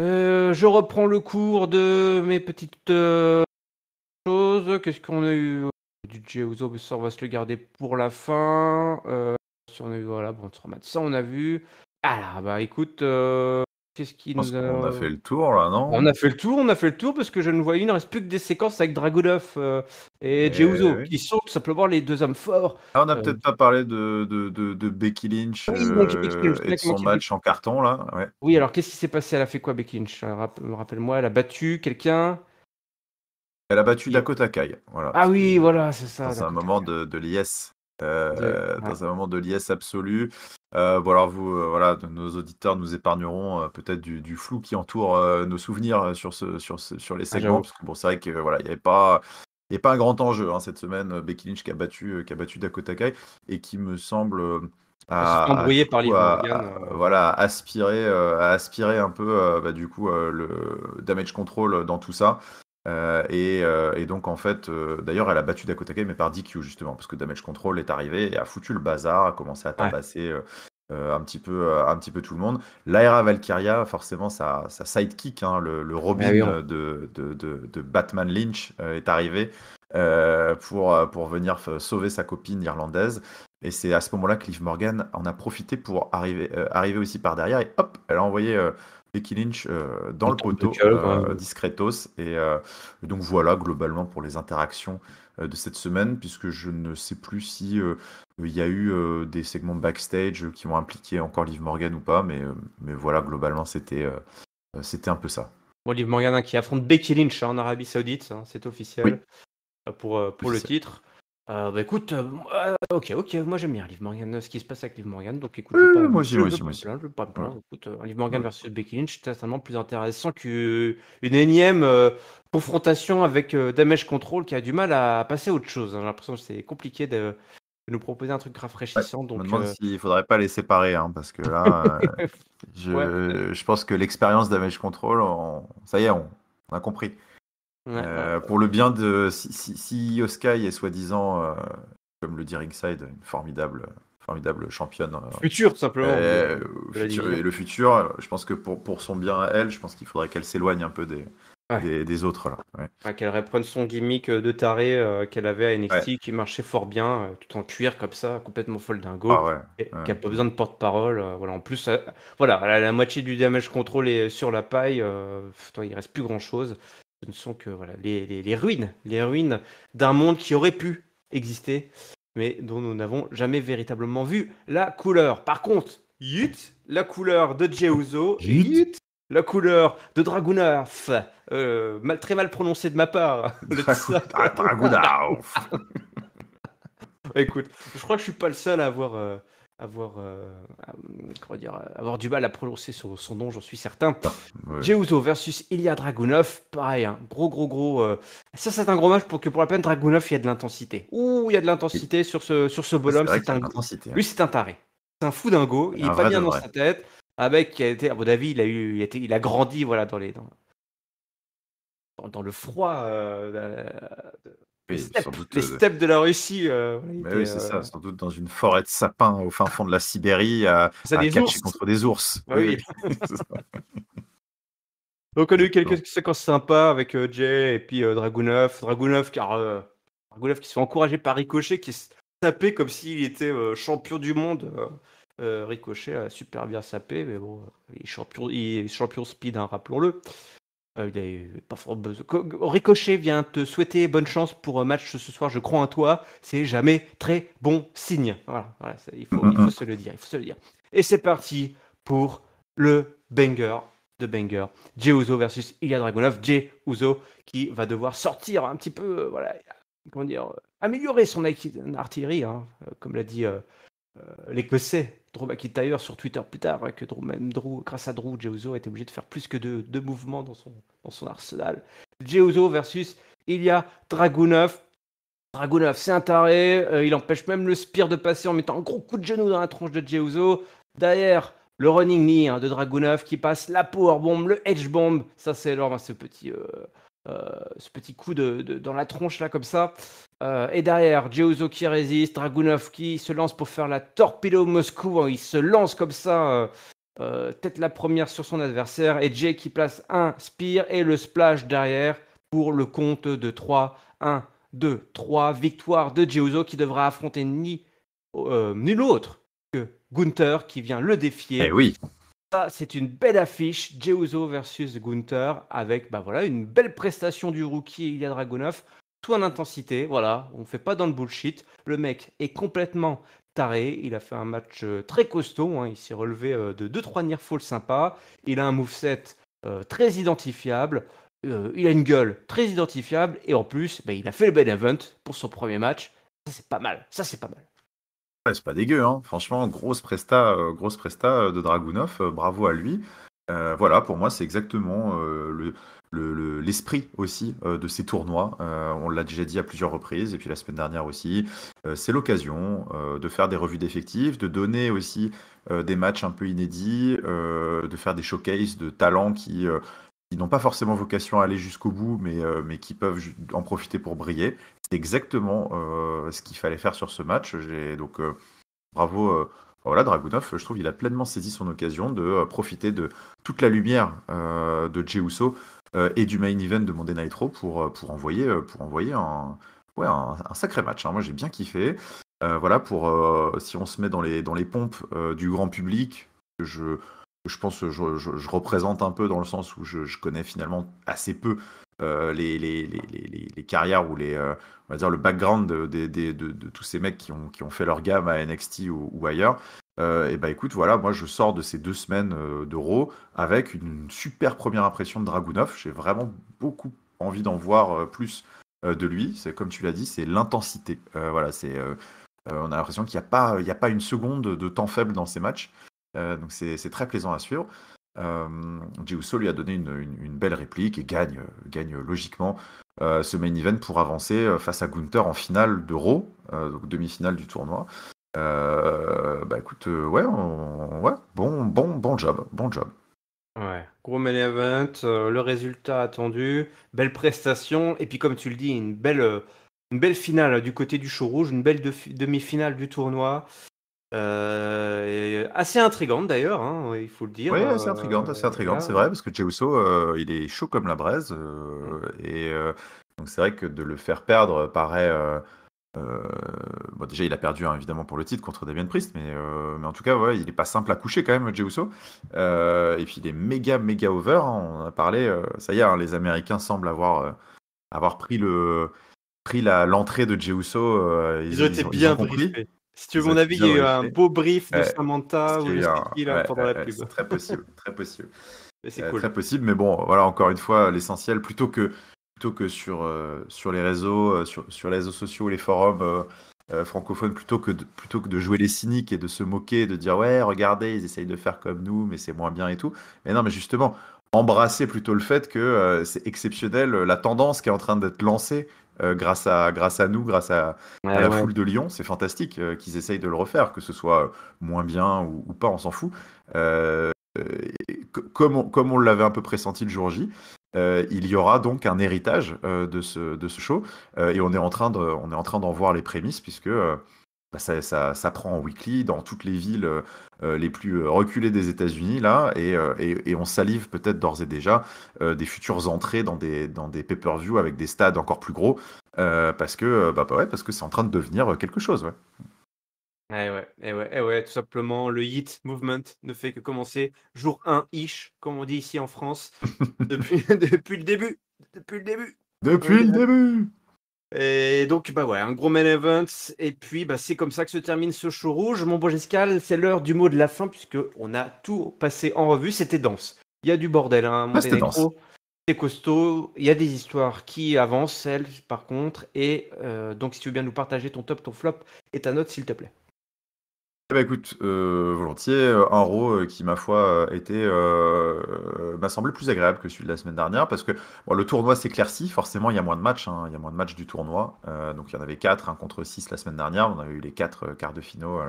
Euh, je reprends le cours de mes petites euh, choses. Qu'est-ce qu'on a eu Du Géozo, ça on va se le garder pour la fin. Euh, si on a eu, voilà, bon, ça on a vu. Ah là, bah écoute, euh, on a fait le tour là, non On a fait le tour, on a fait le tour parce que je ne vois il ne reste plus que des séquences avec Dragunov euh, et, Jeuzo, eh qui sont tout simplement les deux hommes forts. Ah, on n'a euh, peut-être pas parlé de, Becky Lynch ah, oui, euh, son match en carton là. Oui, alors qu'est-ce qui s'est passé Elle a fait quoi Becky Lynch Rappelle-moi, elle a battu quelqu'un. Elle a battu Dakota Kai. Voilà. Ah oui, voilà, c'est ça. C'est un moment de, de liesse. Euh, dans un moment de liesse absolue. Euh, vous, euh, voilà, nos auditeurs nous épargneront euh, peut-être du, flou qui entoure nos souvenirs sur, ce, sur, sur les ah, segments, bon, c'est vrai que voilà, il n'y avait pas. Et pas un grand enjeu hein, cette semaine, Becky Lynch qui a battu, qui a battu Dakota Kai et qui me semble à, par voilà, aspirer, à aspirer un peu bah, du coup le damage control dans tout ça. Euh, euh, et, donc, en fait, euh, d'ailleurs, elle a battu Dakota Kai, mais par DQ, justement, parce que Damage Control est arrivé et a foutu le bazar, a commencé à tabasser un, petit peu, un petit peu tout le monde. l'Aera Valkyria, forcément, sa, sidekick, hein, le, Robin ah de, Batman Lynch, est arrivé pour, pour venir sauver sa copine irlandaise. Et c'est à ce moment-là que Liv Morgan en a profité pour arriver, arriver aussi par derrière. Et hop, elle a envoyé Becky Lynch euh, dans le poteau, hein, euh, discretos. Et, euh, donc voilà, globalement, pour les interactions de cette semaine, puisque je ne sais plus si il y a eu des segments backstage qui ont impliqué encore Liv Morgan ou pas, mais, mais voilà, globalement, c'était c'était un peu ça. Bon, Liv Morgan hein, qui affronte Becky Lynch hein, en Arabie Saoudite, c'est officiel pour, pour le titre. Euh, bah écoute, euh, euh, ok, ok, moi j'aime bien Liv Morgan, ce qui se passe avec Liv Morgan, donc écoute, moi aussi, moi aussi, moi pas Liv Morgan versus Becky Lynch, c'est certainement plus intéressant qu'une énième confrontation avec Damage Control qui a du mal à passer à autre chose. Hein. J'ai l'impression que c'est compliqué de, nous proposer un truc rafraîchissant. donc, je faudrait pas les séparer, hein, parce que là, je, pense que l'expérience Damage Control, ça y est, on a compris. Euh, pour le bien de. Si, si, est soi-disant, euh, comme le dit Ringside, une formidable, formidable championne. Euh, futur, simplement. Et, le futur, je pense que pour, son bien à elle, je pense qu'il faudrait qu'elle s'éloigne un peu des, des, autres. là. qu'elle reprenne son gimmick de taré qu'elle avait à NXT, qui marchait fort bien, tout en cuir comme ça, complètement folle dingo, ah et qui n'a pas besoin de porte-parole. voilà, en plus, voilà, la, moitié du damage control est sur la paille, il il reste plus grand-chose ce ne sont que voilà, les, ruines, les ruines d'un monde qui aurait pu exister, mais dont nous n'avons jamais véritablement vu la couleur. Par contre, Yut, la couleur de Jeuzo, Yut, la couleur de Dragunov, euh, mal, très mal prononcée de ma part. Hein, Dragunov. Écoute, je crois que je suis pas le seul à avoir euh, avoir, euh, mm, dire, avoir du mal à prononcer son, nom, j'en suis certain. Ah, Jeuzo versus Ilya Dragunov, pareil, hein. gros, gros, gros. Euh, ça, c'est un gros match pour que pour la peine, Dragunov, il y a de l'intensité. Ouh, il y a de l'intensité sur ce, sur ce bonhomme. C'est un... Lui, hein. c'est un taré. C'est un fou dingo. Il n'est pas bien dans sa tête. Un mec qui a été, à mon avis, il a, eu, il grandi voilà, dans, les, dans, le froid euh, les euh, steppes de la Russie. Euh, oui, c'est ça, euh, sans doute dans une forêt de sapins au fin fond de la Sibérie, à, contre des ours. Ah Donc on a eu quelques séquences sympas avec Jay et puis Dragunov. Dragunov, car Dragunov qui se fait encourager par Ricochet, qui est sapé comme s'il était champion du monde. Ricochet a super bien sapé, mais bon, il est champion, speed, hein, rappelons-le. Euh, Ricochet vient te souhaiter bonne chance pour un match ce soir, je crois en toi. C'est jamais très bon signe. Voilà, il, faut, se le dire, il faut se le dire. Et c'est parti pour le banger de banger. Jey versus Ilya Dragunov. qui va devoir sortir un petit peu, euh, voilà, comment dire, améliorer son artillerie, hein, euh, comme l'a dit euh, l'Écossais Drew McIntyre sur Twitter plus tard, hein, que même Drew, grâce à Drew, Jey a été obligé de faire plus que deux, mouvements dans son, dans son arsenal. Jey versus Ilya Dragunov. Dragunov, c'est un taré, euh, il empêche même le spear de passer en mettant un gros coup de genou dans la tronche de Jey Derrière, le running knee hein, de Dragunov qui passe la power bomb, le edge bomb. Ça, c'est alors hein, ce petit. Euh, euh, ce petit coup dans la tronche là comme ça euh, et derrière, Jeuzo qui résiste, Dragunov qui se lance pour faire la au Moscou. Hein, il se lance comme ça, euh, euh, tête la première sur son adversaire. Et Jay qui place un spear et le splash derrière pour le compte de 3, 1, 2, 3. Victoire de Jeuzo qui devra affronter ni nul autre que Gunther qui vient le défier. Et eh oui. Ça c'est une belle affiche, Jeuzo versus Gunther, avec bah voilà, une belle prestation du rookie a Dragunov tout en intensité. Voilà, on fait pas dans le bullshit. Le mec est complètement taré. Il a fait un match euh, très costaud. Hein. Il s'est relevé euh, de 2-3 near fall sympa Il a un moveset euh, très identifiable. il a une gueule très identifiable. Et en plus, bah, il a fait le bad event pour son premier match. Ça, c'est pas mal. Ça, c'est pas mal. c'est pas dégueu, hein. franchement, grosse presta, grosse presta de Dragunov, bravo à lui. voilà, pour moi, c'est exactement le, l'esprit aussi euh, de ces tournois. Euh, on l'a déjà dit à plusieurs reprises, et puis la semaine dernière aussi. Euh, c'est l'occasion de faire des revues d'effectifs, de donner aussi des matchs un peu inédits, de faire des showcases de talents qui, qui n'ont pas forcément vocation à aller jusqu'au bout, mais, mais qui peuvent en profiter pour briller. C'est exactement ce qu'il fallait faire sur ce match. Donc bravo. Voilà, Dragunov, je trouve, il a pleinement saisi son occasion de profiter de toute la lumière de Jey euh, et du main event de Monday Night Raw pour, euh, pour envoyer, euh, pour envoyer un, sacré match. Hein. Moi, j'ai bien kiffé. voilà, pour si on se met dans les, dans les pompes du grand public, je, je pense que je, représente un peu dans le sens où je, connais finalement assez peu les, les, carrières ou les, on va dire le background de, tous ces mecs qui ont, fait leur gamme à NXT ou ailleurs. Euh, et ben écoute, voilà, moi je sors de ces deux semaines euh, d'Euro avec une super première impression de Dragunov. J'ai vraiment beaucoup envie d'en voir euh, plus de lui. C'est comme tu l'as dit, c'est l'intensité. voilà, c'est on a l'impression qu'il n'y a pas, une seconde de temps faible dans ces matchs. donc c'est très plaisant à suivre. Euh, lui a donné une, belle réplique et gagne, gagne logiquement ce main event pour avancer face à Gunther en finale d'Euro, donc demi-finale du tournoi. Euh, bah écoute, euh, ouais, ouais, bon, bon, bon job, bon job. Ouais. Gros event, euh, le résultat attendu, belle prestation, et puis comme tu le dis, une belle, une belle finale du côté du show rouge, une belle demi-finale du tournoi. assez intrigante d'ailleurs, hein, il faut le dire. Oui, c'est intrigante, c'est c'est vrai, parce que Jey il est chaud comme la braise. Mm. et donc c'est vrai que de le faire perdre paraît, euh, bon, déjà, il a perdu évidemment pour le titre contre Damien Priest, mais, euh, mais en tout cas, ouais, il n'est pas simple à coucher quand même, Jey euh, et puis, il est méga, méga over. Hein, on a parlé, euh, ça y est, hein, les Américains semblent avoir, avoir pris le pris l'entrée de Jey ils, ils, ont bien Si tu veux mon avis, il y a eu un beau brief de Samantha ou Très possible, très possible. C'est Très possible, mais bon, voilà, encore une fois, l'essentiel, plutôt que plutôt que sur, euh, sur les réseaux, euh, sur, sur, les réseaux sociaux, les forums euh, francophones, plutôt que, de, plutôt que de jouer les cyniques et de se moquer, de dire ouais, regardez, ils essayent de faire comme nous, mais c'est moins bien et tout. Mais non, mais justement, embrasser plutôt le fait que c'est exceptionnel la tendance qui est en train d'être lancée grâce, à, grâce à nous, grâce à, la foule de Lyon. C'est fantastique qu'ils essayent de le refaire, que ce soit moins bien ou, pas, on s'en fout. comme comme on l'avait un peu pressenti le jour J. Euh, il y aura donc un héritage euh, de, ce, de, ce, show. Euh, et on est en train d'en voir les prémices, puisque bah, ça, ça, prend en weekly dans toutes les villes les plus reculées des États-Unis, là. Et, on salive peut-être d'ores et déjà des futures entrées dans des, dans des pay-per-view avec des stades encore plus gros, parce que bah, bah parce que c'est en train de devenir quelque chose. Eh ouais, eh ouais, eh ouais, tout simplement, le Hit Movement ne fait que commencer jour 1-ish, comme on dit ici en France, depuis, depuis le début. Depuis le début. Depuis le début. Et donc, bah ouais, un gros main event. Et puis, bah, c'est comme ça que se termine ce show rouge. Mon beau Giscal, c'est l'heure du mot de la fin, puisque on a tout passé en revue. C'était dense. Il y a du bordel, hein, mon ah, c'est costaud. Il y a des histoires qui avancent, celles, par contre. Et euh, donc, si tu veux bien nous partager ton top, ton flop et ta note, s'il te plaît. Bah, écoute, euh, volontiers, euh, un rôle euh, qui ma foi, était, m'a semblé plus agréable que celui de la semaine dernière parce que, le tournoi s'éclaircit, forcément il y a moins de matchs, hein. il y a moins de matchs du tournoi, donc il y en avait 4, 1 contre 6 la semaine dernière. On avait eu les 4, quarts de finaux,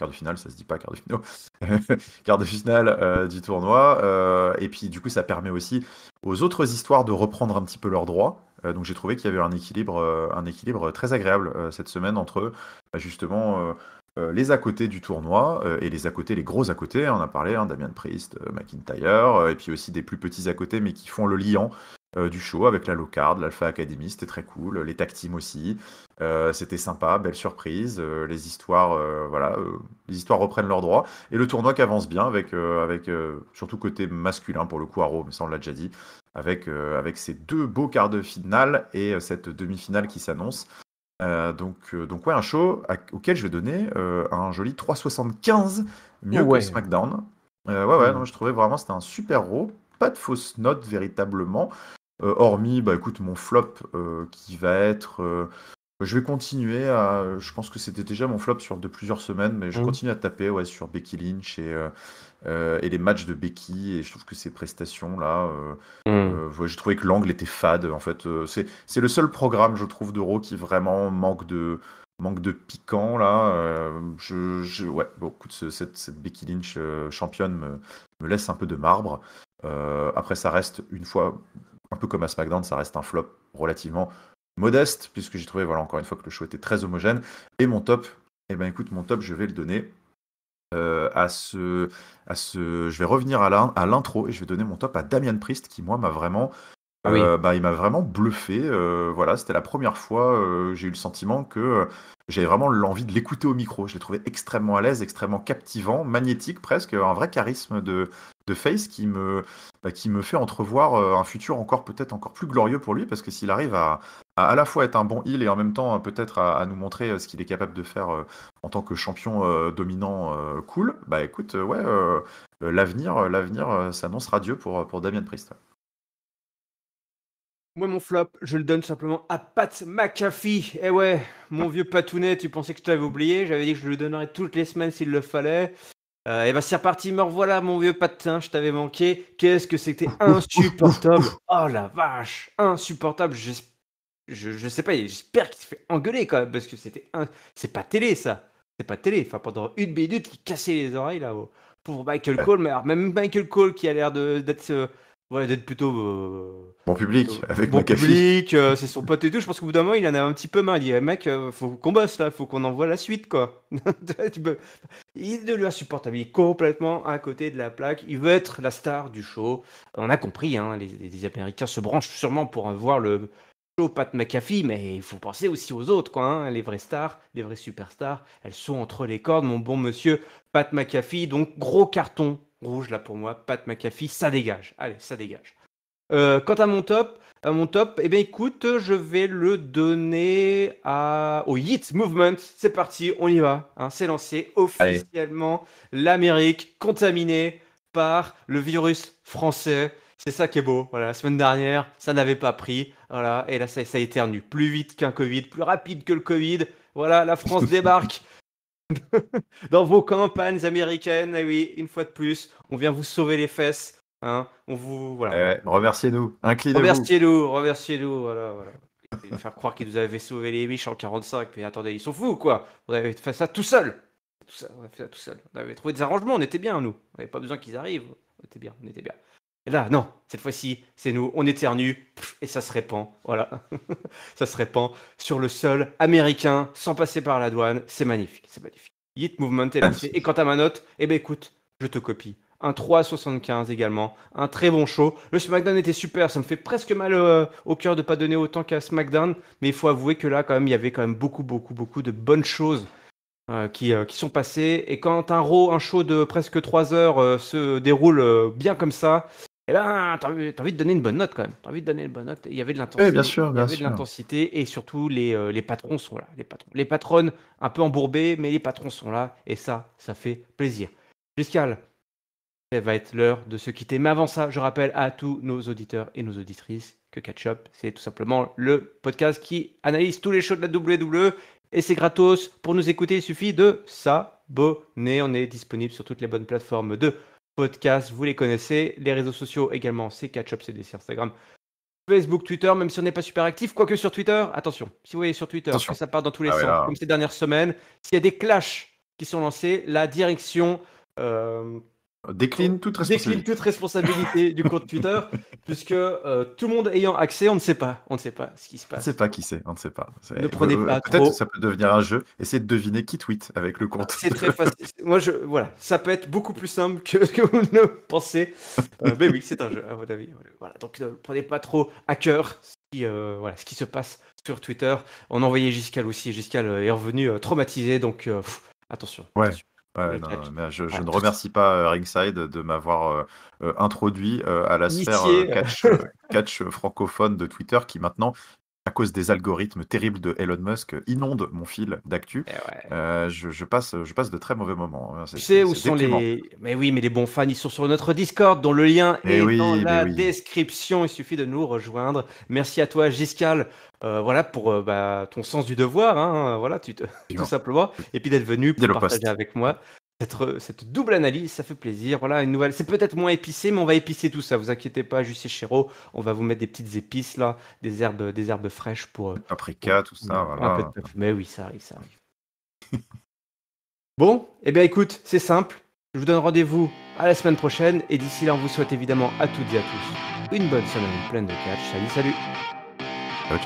de finale, ça se dit pas quarts de finaux, Quart de finale, du tournoi, et puis du coup ça permet aussi aux autres histoires de reprendre un petit peu leurs droits, donc j'ai trouvé qu'il y avait un équilibre, un équilibre, très agréable, cette semaine entre, bah, justement, euh, les à côté du tournoi euh, et les à côté, les gros à côté. Hein, on a parlé, hein, Damien Priest, euh, McIntyre, et puis aussi des plus petits à côté, mais qui font le liant du show avec la low card, l'Alpha Academy, c'était très cool, les tactimes teams aussi. c'était sympa, belle surprise. les histoires, voilà, les histoires reprennent leurs droits et le tournoi qui avance bien avec, avec surtout côté masculin pour le coup à mais ça on l'a déjà dit. Avec, avec ces deux beaux quarts de finale et cette demi-finale qui s'annonce. Euh, donc, euh, donc ouais, un show auquel je vais donner euh, un joli 3,75, mieux ouais. que SmackDown. ouais, ouais, hmm. non, je trouvais vraiment c'était un super raw, pas de fausses notes véritablement, hormis, bah écoute, mon flop qui va être... je vais continuer à... Je pense que c'était déjà mon flop sur de plusieurs semaines, mais je hmm. continue à taper ouais, sur Becky Lynch et, euh, et les matchs de Becky. Et je trouve que ces prestations-là, euh, hmm. euh, j'ai trouvé que l'angle était fade. En fait, c'est le seul programme, je trouve, d'Euro qui vraiment manque de manque de piquant là. je, ouais, beaucoup de cette, cette, Becky Lynch championne me, me, laisse un peu de marbre. après, ça reste une fois, un peu comme à SmackDown, ça reste un flop relativement modeste, puisque j'ai trouvé, voilà, encore une fois, que le show était très homogène. Et mon top, eh ben écoute, mon top, je vais le donner euh, à ce, à ce, je vais revenir à l'intro et je vais donner mon top à Damian Priest qui moi m'a vraiment ah euh, bah, il m'a vraiment bluffé. Euh, voilà, c'était la première fois euh, j'ai eu le sentiment que j'avais vraiment l'envie de l'écouter au micro. Je l'ai trouvé extrêmement à l'aise, extrêmement captivant, magnétique presque, un vrai charisme de, de Face qui me, bah, qui me fait entrevoir un futur encore peut-être encore plus glorieux pour lui parce que s'il arrive à, à, la fois être un bon heal et en même temps peut-être à, à, nous montrer ce qu'il est capable de faire en tant que champion dominant cool, bah écoute, ouais, l'avenir l'avenir s'annonce radieux pour, pour Damien Priest. Moi, mon flop, je le donne simplement à Pat McAfee. Eh ouais, mon vieux Patounet, tu pensais que je t'avais oublié. J'avais dit que je le donnerais toutes les semaines s'il le fallait. Eh et ben c'est reparti, me revoilà, mon vieux patin, hein, je t'avais manqué. Qu'est-ce que c'était insupportable. Oh la vache, insupportable. Je, je, sais pas, j'espère qu'il se fait engueuler quand même, parce que c'était. Un... C'est pas télé ça. C'est pas télé. Enfin, pendant une minute, il cassait les oreilles là-haut. Pour Michael Cole, mais même Michael Cole qui a l'air d'être euh, Ouais, d'être plutôt. Euh, bon public, avec bon public, euh, c'est son pote et tout. Je pense qu'au bout d'un moment, il en a un petit peu marre. Il dit eh, Mec, euh, faut qu'on bosse là, faut qu'on envoie la suite, quoi. il est de l'insupportable, il est complètement à côté de la plaque. Il veut être la star du show. On a compris, hein, les, Américains se branchent sûrement pour voir le show Pat McAfee, mais il faut penser aussi aux autres, quoi. Hein. Les vraies stars, les vraies superstars, elles sont entre les cordes, mon bon monsieur Pat McAfee. Donc, gros carton Rouge, là, pour moi, Pat McAfee, ça dégage. Allez, ça dégage. Euh, quant à mon top, à mon top, eh bien écoute, je vais le donner à... au Yeet Movement. C'est parti, on y va. Hein. c'est lancé officiellement. L'Amérique contaminée par le virus français. C'est ça qui est beau. Voilà, la semaine dernière, ça n'avait pas pris. Voilà, et là, ça, ça éternue. Plus vite qu'un Covid, plus rapide que le Covid. Voilà, la France débarque. dans vos campagnes américaines. Et eh oui, une fois de plus, on vient vous sauver les fesses. Hein. On vous voilà. Eh remerciez-nous. Inclinez-vous. Remerciez-nous. Remerciez-nous. Voilà, voilà. faire croire qu'ils nous avaient sauvé les miches en 45. Mais attendez, ils sont fous ou quoi On avait fait ça tout seul. Tout on avait fait ça tout seul. On avait trouvé des arrangements. On était bien nous. On n'avait pas besoin qu'ils arrivent. On était bien. On était bien. Et là, non, cette fois-ci, c'est nous, on éternue, et ça se répand, voilà. ça se répand sur le sol américain, sans passer par la douane, c'est magnifique, c'est magnifique. Hit Movement Et quant à ma note, eh ben écoute, je te copie. Un 3,75 également, un très bon show. Le SmackDown était super, ça me fait presque mal euh, au cœur de ne pas donner autant qu'à SmackDown, mais il faut avouer que là, quand même, il y avait quand même beaucoup, beaucoup, beaucoup de bonnes choses euh, qui, euh, qui, sont passées. Et quand un, un show de presque 3 heures se déroule bien comme ça, eh ben, t'as envie, de donner une bonne note quand même. T'as envie de donner une bonne note. Il y avait de l'intensité. bien sûr, il y avait de l'intensité et surtout les, euh, les, patrons sont là. Les patrons, les patronnes un peu embourbées, mais les patrons sont là et ça, ça fait plaisir. là, ça va être l'heure de se quitter. Mais avant ça, je rappelle à tous nos auditeurs et nos auditrices que Catch Up, c'est tout simplement le podcast qui analyse tous les shows de la WWE et c'est gratos. Pour nous écouter, il suffit de s'abonner. On est disponible sur toutes les bonnes plateformes de podcast, vous les connaissez. Les réseaux sociaux également, c'est Catchup des Instagram. Facebook, Twitter, même si on n'est pas super actif, quoique sur Twitter, attention, si vous voyez sur Twitter, que ça part dans tous les ah sens, comme ces dernières semaines, s'il y a des clashs qui sont lancés, la direction euh, Décline toute responsabilité. du compte Twitter, puisque euh, tout le monde ayant accès, on ne sait pas, on ne sait pas ce qui se passe. On ne sait pas qui c'est, on ne sait pas. Ne prenez euh, pas Peut-être ça peut devenir un jeu. Essayez de deviner qui tweet avec le compte. C'est très facile. Moi, je, voilà, ça peut être beaucoup plus simple que, que vous ne pensez. Euh, mais oui, c'est un jeu à votre avis. Voilà, donc ne prenez pas trop à cœur ce qui, voilà, ce qui se passe sur Twitter. On a envoyé Giscal aussi. Giscal est revenu traumatisé, donc attention. Ouais. Attention mais je, ah, ne remercie pas euh, Ringside de m'avoir euh, euh, introduit à la sphère catch, francophone de Twitter qui maintenant, à cause des algorithmes terribles de Elon Musk, inonde mon fil d'actu. Eh je, passe, je passe de très mauvais moments. Hein. Tu sais où sont les... Mais oui, mais les bons fans, ils sont sur notre Discord dont le lien eh est dans la description. Il suffit de nous rejoindre. Merci à toi, Giscal. Euh, voilà pour euh, bah, ton sens du devoir, hein. voilà, tu te, tout simplement, et puis d'être venu pour partager avec moi cette, euh, cette, double analyse, ça fait plaisir. Voilà, une nouvelle. C'est peut-être moins épicé, mais on va épicer tout ça. Vous inquiétez pas, Jussier Chéreau, on va vous mettre des petites épices là, des herbes, des herbes fraîches pour. paprika, tout ça, Mais oui, ça arrive, ça bon, et eh bien écoute, c'est simple. Je vous donne rendez-vous à la semaine prochaine et d'ici là, on vous souhaite évidemment à toutes et à tous une bonne semaine pleine de catch. Salut, salut. Euh,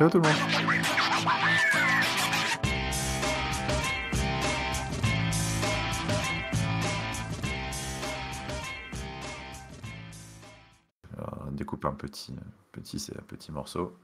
on découpe un petit, petit, c'est un petit morceau.